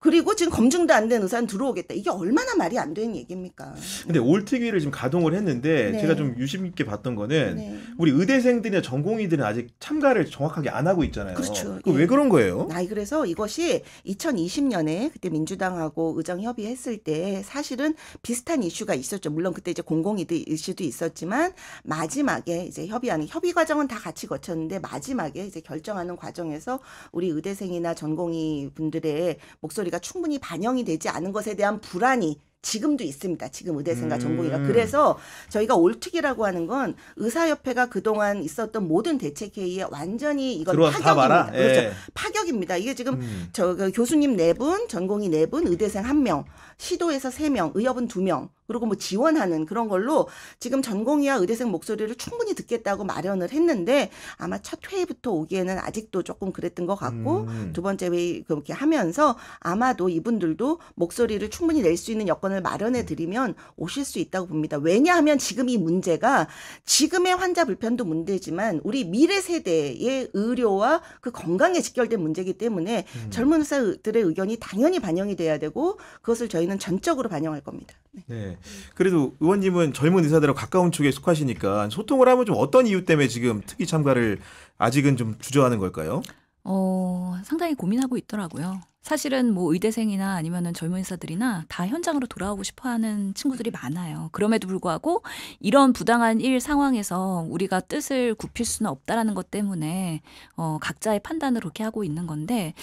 그리고 지금 검증도 안 된 의사는 들어오겠다. 이게 얼마나 말이 안 되는 얘기입니까? 근데 올트기를 지금 가동을 했는데 네. 제가 좀 유심 있게 봤던 거는 네. 우리 의대생들이나 전공의들은 아직 참가를 정확하게 안 하고 있잖아요. 그렇죠. 예. 왜 그런 거예요? 아, 그래서 이것이 2020년에 그때 민주당하고 의정 협의했을 때 사실은 비슷한 이슈가 있었죠. 물론 그때 이제 공공의대 이슈도 있었지만 마지막에 이제 협의하는 협의 과정은 다 같이 거쳤는데 마지막에 이제 결정하는 과정에서 우리 의대생이나 전공의 분들의 목소리 우리가 충분히 반영이 되지 않은 것에 대한 불안이 지금도 있습니다. 지금 의대생과 음. 전공의가. 그래서 저희가 올특이라고 하는 건 의사협회가 그동안 있었던 모든 대책회의에 완전히 이건 파격입니다. 그렇죠. 예. 파격입니다. 이게 지금 음. 저 그 교수님 네 분, 전공의 네 분, 의대생 한 명, 시도에서 세 명, 의협은 두 명. 그리고 뭐 지원하는 그런 걸로 지금 전공의와 의대생 목소리를 충분히 듣겠다고 마련을 했는데 아마 첫 회의부터 오기에는 아직도 조금 그랬던 것 같고 음. 두 번째 회의 그렇게 하면서 아마도 이분들도 목소리를 충분히 낼 수 있는 여건 조건을 마련해 드리면 오실 수 있다고 봅니다. 왜냐하면 지금 이 문제가 지금의 환자 불편도 문제지만 우리 미래 세대의 의료와 그 건강에 직결된 문제이기 때문에 음. 젊은 의사들의 의견이 당연히 반영이 돼야 되고 그것을 저희는 전적으로 반영할 겁니다. 네. 네. 그래도 의원님은 젊은 의사들하고 가까운 쪽에 속하시니까 소통을 하면 좀 어떤 이유 때문에 지금 특위 참가를 아직은 좀 주저하는 걸까요? 어, 상당히 고민하고 있더라고요. 사실은 뭐 의대생이나 아니면은 젊은 의사들이나 다 현장으로 돌아오고 싶어 하는 친구들이 많아요. 그럼에도 불구하고 이런 부당한 일 상황에서 우리가 뜻을 굽힐 수는 없다라는 것 때문에 어, 각자의 판단을 그렇게 하고 있는 건데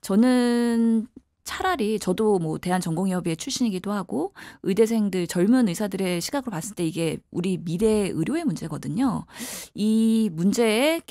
저는 차라리 저도 뭐 대한전공의협의 출신이기도 하고 의대생들 젊은 의사들의 시각으로 봤을 때 이게 우리 미래 의료의 문제거든요. 이 문제의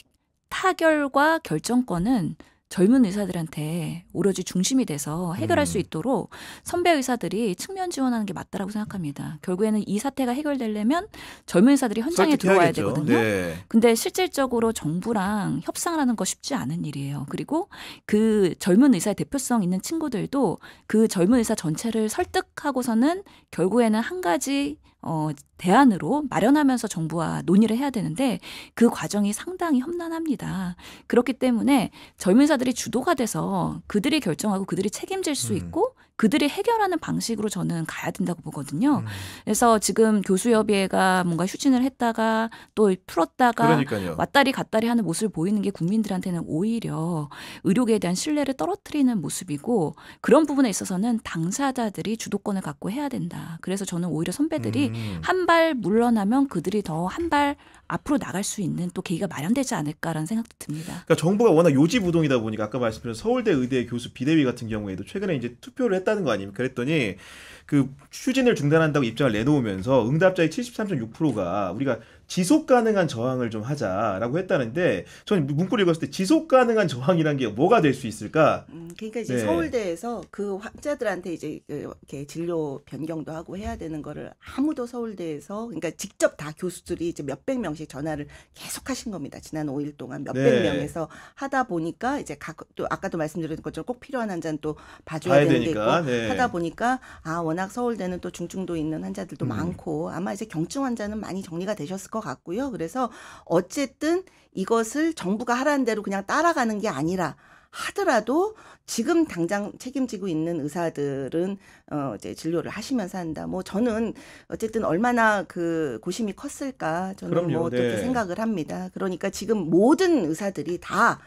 타결과 결정권은 젊은 의사들한테 오로지 중심이 돼서 해결할 음. 수 있도록 선배 의사들이 측면 지원하는 게 맞다라고 생각합니다. 결국에는 이 사태가 해결되려면 젊은 의사들이 현장에 들어와야 되거든요. 네. 근데 실질적으로 정부랑 협상 하는 거 쉽지 않은 일이에요. 그리고 그 젊은 의사의 대표성 있는 친구들도 그 젊은 의사 전체를 설득하고서는 결국에는 한 가지 어, 대안으로 마련하면서 정부와 논의를 해야 되는데 그 과정이 상당히 험난합니다. 그렇기 때문에 젊은사들이 주도가 돼서 그들이 결정하고 그들이 책임질 수 음. 있고 그들이 해결하는 방식으로 저는 가야 된다고 보거든요. 음. 그래서 지금 교수협의회가 뭔가 휴진을 했다가 또 풀었다가 그러니까요. 왔다리 갔다리 하는 모습을 보이는 게 국민들한테는 오히려 의료계에 대한 신뢰를 떨어뜨리는 모습이고 그런 부분에 있어서는 당사자들이 주도권을 갖고 해야 된다. 그래서 저는 오히려 선배들이 음. 한발 물러나면 그들이 더한발 앞으로 나갈 수 있는 또 계기가 마련되지 않을까라는 생각도 듭니다. 그러니까 정부가 워낙 요지부동이다 보니까 아까 말씀드린 서울대 의대 교수 비대위 같은 경우에도 최근에 이제 투표를 했다는 거 아닙니까? 그랬더니 그 추진을 중단한다고 입장을 내놓으면서 응답자의 73.6%가 우리가 지속 가능한 저항을 좀 하자라고 했다는데 저는 문구를 읽었을 때 지속 가능한 저항이란 게 뭐가 될 수 있을까? 음, 그러니까 이제 네. 서울대에서 그 환자들한테 이제 그 이렇게 진료 변경도 하고 해야 되는 거를 아무도 서울대에서 그러니까 직접 다 교수들이 이제 몇백 명씩 전화를 계속 하신 겁니다. 지난 5일 동안 몇백 네. 명에서 하다 보니까 이제 각 또 아까도 말씀드린 것처럼 꼭 필요한 환자는 또 봐줘야 되는 되니까, 게 있고 네. 하다 보니까 아 워낙 서울대는 또 중증도 있는 환자들도 음. 많고 아마 이제 경증 환자는 많이 정리가 되셨을 것 같고요. 그래서 어쨌든 이것을 정부가 하라는 대로 그냥 따라가는 게 아니라 하더라도 지금 당장 책임지고 있는 의사들은 어 이제 진료를 하시면서 한다. 뭐 저는 어쨌든 얼마나 그 고심이 컸을까 저는 뭐 그럼요, 뭐 어떻게 네. 생각을 합니다. 그러니까 지금 모든 의사들이 다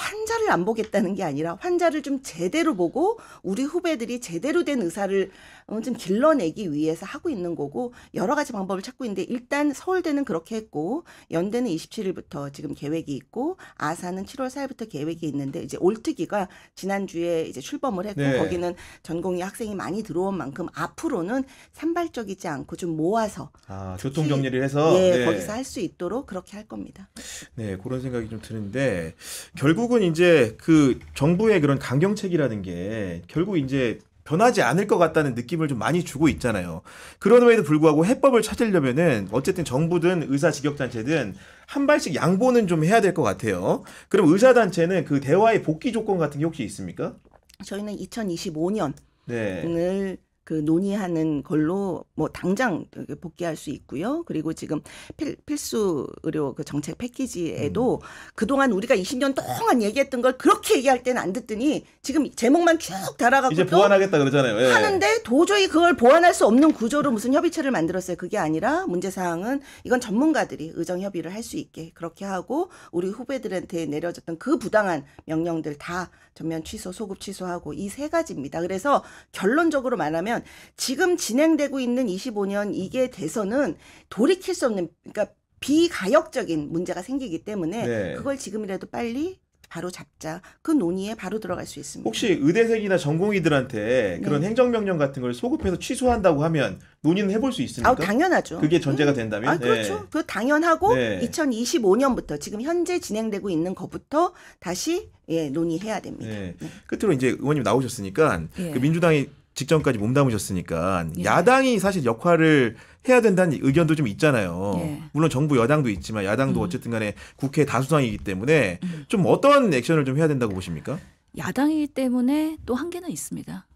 환자를 안 보겠다는 게 아니라 환자를 좀 제대로 보고 우리 후배들이 제대로 된 의사를 어, 좀 길러내기 위해서 하고 있는 거고 여러 가지 방법을 찾고 있는데 일단 서울대는 그렇게 했고 연대는 27일부터 지금 계획이 있고 아사는 7월 4일부터 계획이 있는데 이제 올트기가 지난주에 이제 출범을 했고 네. 거기는 전공의 학생이 많이 들어온 만큼 앞으로는 산발적이지 않고 좀 모아서 아, 교통 정리를 해서 예, 네. 거기서 할 수 있도록 그렇게 할 겁니다. 네, 그런 생각이 좀 드는데 결국 결국은 이제 그 정부의 그런 강경책이라는 게 결국 이제 변하지 않을 것 같다는 느낌을 좀 많이 주고 있잖아요. 그런 외에도 불구하고 해법을 찾으려면은 어쨌든 정부든 의사 직역단체든 한 발씩 양보는 좀 해야 될 것 같아요. 그럼 의사단체는 그 대화의 복귀 조건 같은 게 혹시 있습니까? 저희는 2025년을 네. 그 논의하는 걸로 뭐 당장 복귀할 수 있고요. 그리고 지금 필, 필수 의료 그 정책 패키지에도 음. 그동안 우리가 20년 동안 얘기했던 걸 그렇게 얘기할 때는 안 듣더니 지금 제목만 쭉 달아가고 이제 보완하겠다 그러잖아요. 예. 하는데 도저히 그걸 보완할 수 없는 구조로 무슨 협의체를 만들었어요. 그게 아니라 문제 사항은 이건 전문가들이 의정 협의를 할 수 있게 그렇게 하고 우리 후배들한테 내려졌던 그 부당한 명령들 다 전면 취소, 소급 취소하고 이 세 가지입니다. 그래서 결론적으로 말하면 뭐냐면 지금 진행되고 있는 25년 이게 돼서는 돌이킬 수 없는 그러니까 비가역적인 문제가 생기기 때문에 네. 그걸 지금이라도 빨리 바로 잡자. 그 논의에 바로 들어갈 수 있습니다. 혹시 의대생이나 전공의들한테 그런 네. 행정명령 같은 걸 소급해서 취소한다고 하면 논의는 해볼 수 있습니까? 아, 당연하죠. 그게 전제가 음. 된다면? 아, 그렇죠. 네. 그 당연하고 네. 2025년부터 지금 현재 진행되고 있는 것부터 다시 예, 논의해야 됩니다. 네. 네. 끝으로 이제 의원님 나오셨으니까 예. 그 민주당이 직전까지 몸담으셨으니까 예. 야당이 사실 역할을 해야 된다는 의견도 좀 있잖아요. 예. 물론 정부 여당도 있지만 야당도 음. 어쨌든 간에 국회 다수당이기 때문에 음. 좀 어떤 액션을 좀 해야 된다고 보십니까? 야당이기 때문에 또 한계는 있습니다.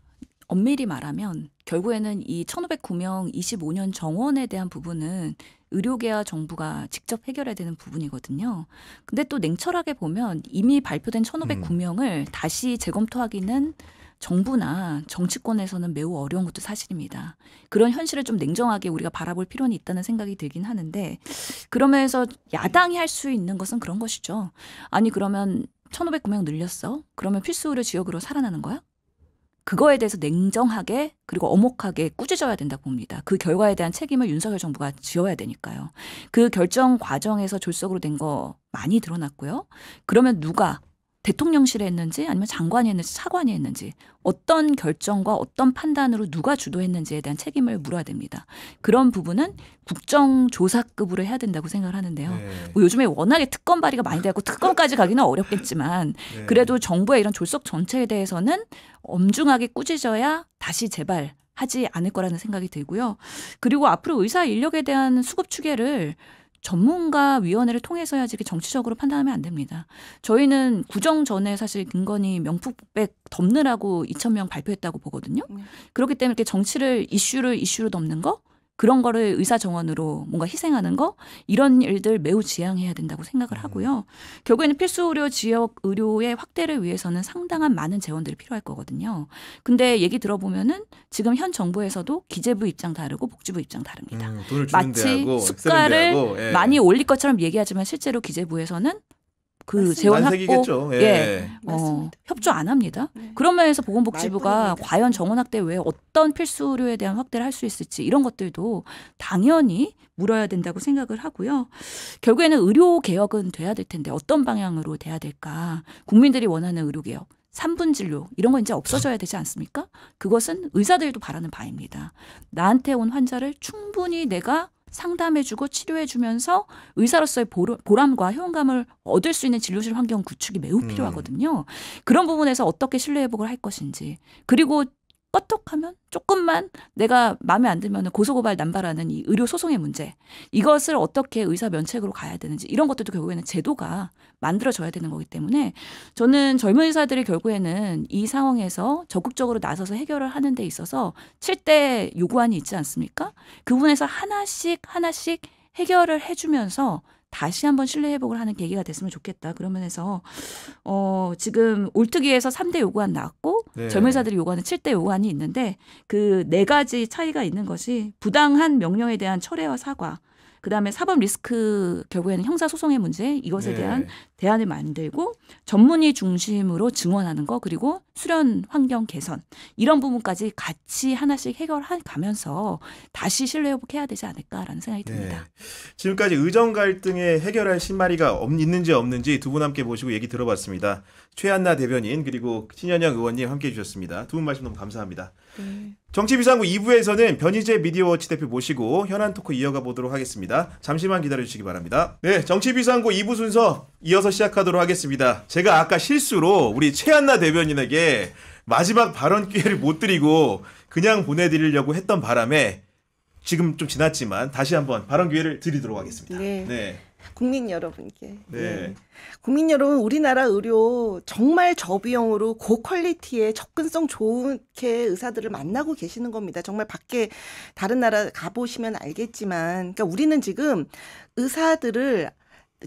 엄밀히 말하면 결국에는 이 1509명 25년 정원에 대한 부분은 의료계와 정부가 직접 해결해야 되는 부분이거든요. 근데 또 냉철하게 보면 이미 발표된 1509명을 음. 다시 재검토하기는 정부나 정치권에서는 매우 어려운 것도 사실입니다. 그런 현실을 좀 냉정하게 우리가 바라볼 필요는 있다는 생각이 들긴 하는데 그러면서 야당이 할 수 있는 것은 그런 것이죠. 아니 그러면 1,509명 늘렸어? 그러면 필수 의료 지역으로 살아나는 거야? 그거에 대해서 냉정하게 그리고 엄혹하게 꾸짖어야 된다고 봅니다. 그 결과에 대한 책임을 윤석열 정부가 지어야 되니까요. 그 결정 과정에서 졸속으로 된 거 많이 드러났고요. 그러면 누가 대통령실에 했는지 아니면 장관이 했는지 차관이 했는지 어떤 결정과 어떤 판단으로 누가 주도했는지에 대한 책임을 물어야 됩니다. 그런 부분은 국정조사급으로 해야 된다고 생각을 하는데요. 네. 뭐 요즘에 워낙에 특검 발의가 많이 되고 특검까지 가기는 어렵겠지만 네. 그래도 정부의 이런 졸속 전체에 대해서는 엄중하게 꾸짖어야 다시 재발 하지 않을 거라는 생각이 들고요. 그리고 앞으로 의사 인력에 대한 수급 추계를 전문가 위원회를 통해서야지 정치적으로 판단하면 안 됩니다. 저희는 구정 전에 사실 김건희 명품백 덮느라고 2천 명 발표했다고 보거든요. 네. 그렇기 때문에 이렇게 정치를 이슈를 이슈로 덮는 거 그런 거를 의사 정원으로 뭔가 희생하는 거 이런 일들 매우 지양해야 된다고 생각을 음. 하고요. 결국에는 필수 의료 지역 의료의 확대를 위해서는 상당한 많은 재원들이 필요할 거거든요. 근데 얘기 들어보면은 지금 현 정부에서도 기재부 입장 다르고 복지부 입장 다릅니다. 음, 마치 숫가락을 예. 많이 올릴 것처럼 얘기하지만 실제로 기재부에서는 그 재원 확보 예. 예. 어, 협조 안 합니다. 네. 그런 면에서 보건복지부가 과연 정원 확대 외에 어떤 필수 의료에 대한 확대를 할 수 있을지 이런 것들도 당연히 물어야 된다고 생각을 하고요. 결국에는 의료 개혁은 돼야 될 텐데 어떤 방향으로 돼야 될까? 국민들이 원하는 의료 개혁 3분 진료 이런 건 이제 없어져야 되지 않습니까? 그것은 의사들도 바라는 바입니다. 나한테 온 환자를 충분히 내가 상담해주고 치료해주면서 의사로서의 보람과 효용감을 얻을 수 있는 진료실 환경 구축이 매우 음. 필요하거든요. 음. 그런 부분에서 어떻게 신뢰회복을 할 것인지 그리고 껐톡하면 조금만 내가 마음에 안 들면 고소고발 남발하는 이 의료 소송의 문제 이것을 어떻게 의사 면책으로 가야 되는지 이런 것들도 결국에는 제도가 만들어져야 되는 거기 때문에 저는 젊은 의사들이 결국에는 이 상황에서 적극적으로 나서서 해결을 하는 데 있어서 7대 요구안이 있지 않습니까? 그분에서 하나씩 하나씩 해결을 해주면서 다시 한번 신뢰 회복을 하는 계기가 됐으면 좋겠다. 그러면서 어, 지금 올트기에서 3대 요구안 나왔고 네. 젊은 사들이 요구하는 7대 요구안이 있는데 그 네 가지 차이가 있는 것이 부당한 명령에 대한 철회와 사과, 그다음에 사법 리스크 결국에는 형사 소송의 문제 이것에 네. 대한 대안을 만들고 전문의 중심으로 증언하는거 그리고 수련 환경 개선 이런 부분까지 같이 하나씩 해결해 가면서 다시 신뢰 회복해야 되지 않을까라는 생각이 네. 듭니다. 네. 지금까지 의정 갈등에 해결할 신마리가 없, 있는지 없는지 두 분 함께 보시고 얘기 들어봤습니다. 최한나 대변인 그리고 신현영 의원님 함께 해 주셨습니다. 두 분 말씀 너무 감사합니다. 정치비상구 2부에서는 변희재 미디어워치 대표 모시고 현안 토크 이어가 보도록 하겠습니다. 잠시만 기다려주시기 바랍니다. 네, 정치비상구 2부 순서 이어서 시작하도록 하겠습니다. 제가 아까 실수로 우리 최한나 대변인에게 마지막 발언 기회를 못 드리고 그냥 보내드리려고 했던 바람에 지금 좀 지났지만 다시 한번 발언 기회를 드리도록 하겠습니다. 네. 네. 국민 여러분께. 네. 예. 국민 여러분, 우리나라 의료 정말 저비용으로 고퀄리티에 접근성 좋게 의사들을 만나고 계시는 겁니다. 정말 밖에 다른 나라 가보시면 알겠지만, 그러니까 우리는 지금 의사들을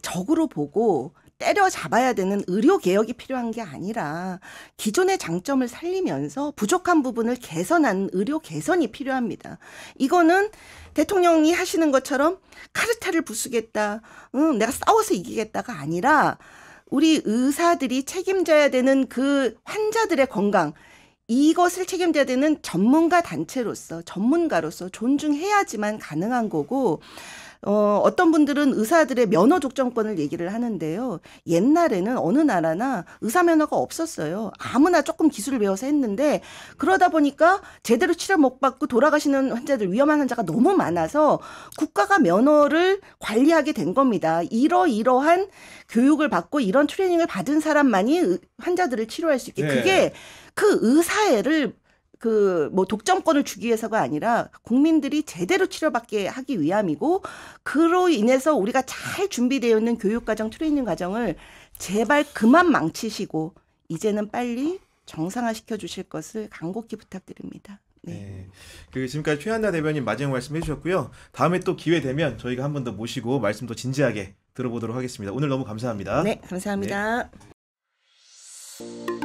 적으로 보고 때려잡아야 되는 의료 개혁이 필요한 게 아니라 기존의 장점을 살리면서 부족한 부분을 개선하는 의료 개선이 필요합니다. 이거는 대통령이 하시는 것처럼 카르타를 부수겠다, 응, 내가 싸워서 이기겠다가 아니라 우리 의사들이 책임져야 되는 그 환자들의 건강, 이것을 책임져야 되는 전문가 단체로서, 전문가로서 존중해야지만 가능한 거고, 어, 어떤 분들은 의사들의 면허 족정권을 얘기를 하는데요. 옛날에는 어느 나라나 의사 면허가 없었어요. 아무나 조금 기술을 배워서 했는데 그러다 보니까 제대로 치료 못 받고 돌아가시는 환자들 위험한 환자가 너무 많아서 국가가 면허를 관리하게 된 겁니다. 이러이러한 교육을 받고 이런 트레이닝을 받은 사람만이 환자들을 치료할 수 있게 네. 그게 그 의사애를 그뭐 독점권을 주기 위해서가 아니라 국민들이 제대로 치료받게 하기 위함이고 그로 인해서 우리가 잘 준비되어 있는 교육 과정 트레이닝 과정을 제발 그만 망치시고 이제는 빨리 정상화 시켜 주실 것을 간곡히 부탁드립니다. 네. 네. 그 지금까지 최한나 대변인 마지막 말씀해 주셨고요. 다음에 또 기회 되면 저희가 한 번 더 모시고 말씀도 진지하게 들어보도록 하겠습니다. 오늘 너무 감사합니다. 네, 감사합니다. 네.